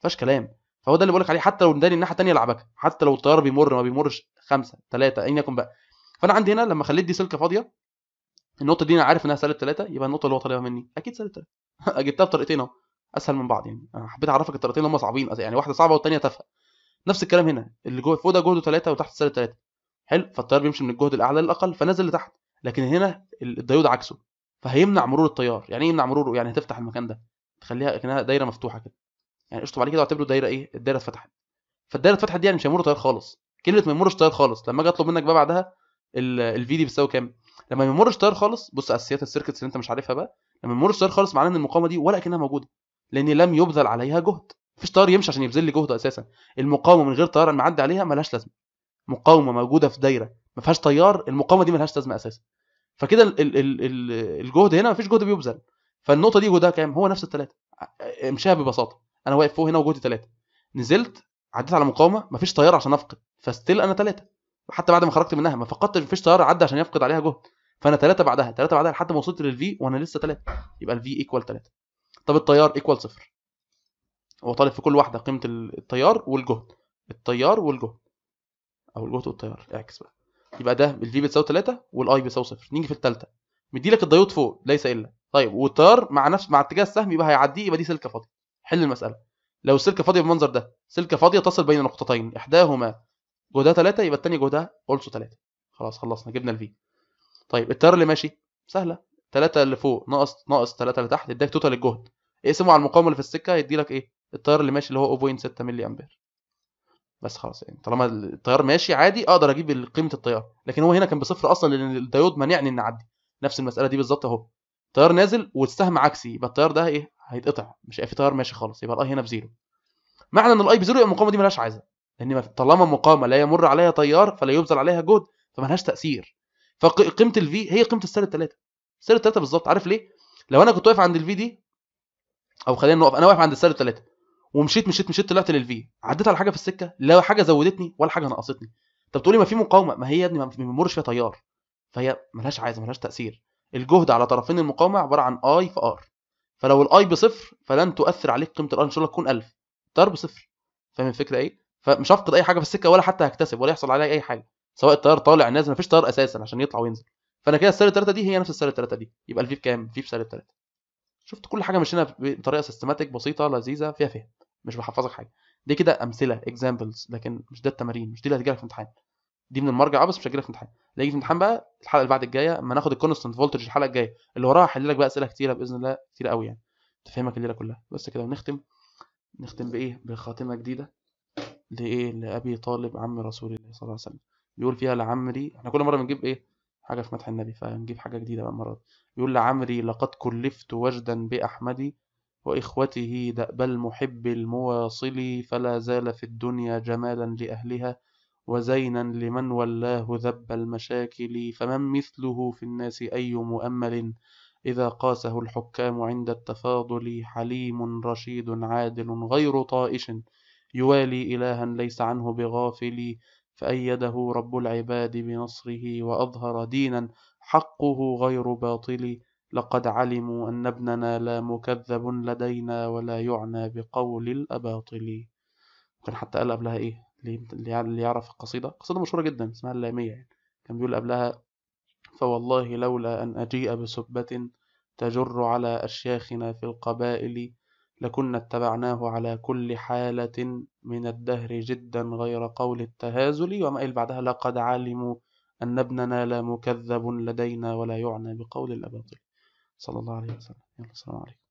Speaker 1: فيهاش كلام فهو ده اللي بقول لك عليه حتى لو نداني الناحيه التانية لعبكه حتى لو الطياره بيمر ما بيمرش خمسه ثلاثه ايا يكن بقى فانا عندي هنا لما خليت دي سلكه فاضيه النقطه دي انا عارف انها سالب 3 يبقى النقطه اللي هو طالبها مني اكيد سالب 3 [laughs] جبتها بطريقتين اهو اسهل من بعض يعني انا حبيت اعرفك الطريقتين هم صعبين يعني واحده صعبه والثانيه تافهه نفس الكلام هنا اللي جوه فوق ده جهده 3 وتحت سالب 3 حلو فالتيار بيمشي من الجهد الاعلى للاقل فنازل لتحت لكن هنا الديود عكسه فهيمنع مرور التيار يعني ايه يمنع مروره يعني هتفتح المكان ده تخليها كانها دايره مفتوحه كده يعني اشطب عليه كده واعتبره دايره ايه الدايره اتفتحت فالدايره اتفتحت دي يعني مش هيمر تيار خالص كلمه ما يمرش تيار خالص لما اجي اطلب منك بقى بعدها الفي دي بتساوي كام لما يمر اشتهر خالص بص اساسيات السيركتس اللي انت مش عارفها بقى لما يمر اشتهر خالص معناه ان المقاومه دي ولا كانها موجوده لان لم يبذل عليها جهد مفيش تيار يمشي عشان يبذل لي جهد اساسا المقاومه من غير تيار انا معدي عليها ملهاش لازمه مقاومه موجوده في دايره ما فيهاش تيار المقاومه دي ملهاش لازمه اساسا فكده الجهد هنا مفيش جهد بيبذل فالنقطه دي جهدها كام هو نفس الثلاثه امشيها ببساطه انا واقف فوق هنا وجهدي ثلاثه نزلت عديت على مقاومه مفيش تيار عشان افقد فستيل انا ثلاثه حتى بعد ما خرجت منها ما فقدتش مفيش تيار عدى عشان يفقد عليها جهد فانا ثلاثه بعدها ثلاثه بعدها لحد ما وصلت للفي وانا لسه ثلاثه يبقى الفي ايكوال ثلاثه طب التيار ايكوال صفر هو طالب في كل واحده قيمه التيار والجهد التيار والجهد او الجهد والتيار اعكس بقى يبقى ده الفي بتساوي ثلاثه والاي بيساوي صفر نيجي في الثالثه مديلك الضيوط فوق ليس الا طيب والتيار مع نفس مع اتجاه السهم يبقى هيعديه يبقى دي سلكه فاضيه حل المساله لو السلكه فاضيه بالمنظر ده سلكه فاضيه تصل بين نقطتين احداهما جهدها 3 يبقى الثانيه جهدها اولسو 3 خلاص خلصنا جبنا الفي طيب التيار اللي ماشي سهله 3 اللي فوق ناقص ناقص 3 اللي تحت يديك توتال الجهد اقسمه على المقاومه اللي في السكه هيدي لك ايه التيار اللي ماشي اللي هو 0.6 ملي امبير بس خلاص يعني طالما التيار ماشي عادي اقدر اجيب قيمه التيار لكن هو هنا كان بصفر اصلا لان الديود مانعني ان اعدي نفس المساله دي بالظبط اهو التيار نازل والسهم عكسي يبقى التيار ده ايه هيتقطع مش هيبقى في تيار ماشي خالص يبقى الاي هنا بزيرو معنى ان الاي بزيرو يبقى المقاومه دي ملهاش عايزه ان طالما مقامه لا يمر عليها تيار فلا يبذل عليها جهد فملهاش تاثير فقيمه الفي هي قيمه السالب 3 السالب 3 بالظبط عارف ليه لو انا كنت واقف عند الفي دي او خلينا نقف انا واقف عند السالب 3 ومشيت مشيت مشيت طلعت للفي عديت على حاجه في السكه لا حاجه زودتني ولا حاجه نقصتني طب تقولي ما في مقاومه ما هي يا ابني ما بيمرش فيها تيار فهي ملهاش عايزه ملهاش تاثير الجهد على طرفين المقاومه عباره عن اي في ار فلو الاي بصفر فلن تؤثر عليك قيمه الار ان شاء الله تكون 1000 تار بصفر فاهم الفكره ايه فمش هفقد اي حاجه في السكه ولا حتى هكتسب ولا يحصل عليا اي حاجه سواء الطيار طالع نازل مفيش طيار اساسا عشان يطلع وينزل فانا كده السالب 3 دي هي نفس السالب 3 دي يبقى الفي بكام في بسالب 3 شفت كل حاجه مشينا بطريقه سيستماتيك بسيطه لذيذه فيها فهم مش بحفظك حاجه دي كده امثله اكزامبلز لكن مش ده التمارين مش دي اللي هتجيلك في امتحان دي من المرجع آه، بس مش هتجيلك في امتحان اللي هيجي في امتحان بقى الحلقه اللي بعد الجايه اما ناخد الكونستنت فولتج الحلقه الجايه اللي وراها هحل لك بقى اسئله كتيره باذن الله كتير قوي يعني تفهمك الليله كلها بس كده ونختم نختم بايه بخاتمه جديده لإيه لأبي طالب عم رسول الله صلى الله عليه وسلم يقول فيها لعمري احنا كل مرة بنجيب إيه حاجة في مدح النبي فنجيب حاجة جديدة بقى المرة يقول لعمري لقد كلفت وجدا بأحمدي وإخوته دأب المحب المواصل فلا زال في الدنيا جمالا لأهلها وزينا لمن ولاه ذب المشاكل فمن مثله في الناس أي مؤمل إذا قاسه الحكام عند التفاضل حليم رشيد عادل غير طائش يوالي إلها ليس عنه بغافل فأيده رب العباد بنصره وأظهر دينا حقه غير باطل لقد علموا أن ابننا لا مكذب لدينا ولا يعنى بقول الأباطل كان حتى قال قبلها إيه اللي يعرف القصيدة قصيدة مشهورة جدا اسمها اللامية يعني كان بيقول قبلها فوالله لولا أن أجيء بسبة تجر على أشياخنا في القبائل لكنا اتبعناه على كل حالة من الدهر جدا غير قول التهازل وما إلى بعدها لقد علموا أن ابننا لا مكذب لدينا ولا يعنى بقول الأباطيل صلى الله عليه وسلم يلا السلام عليكم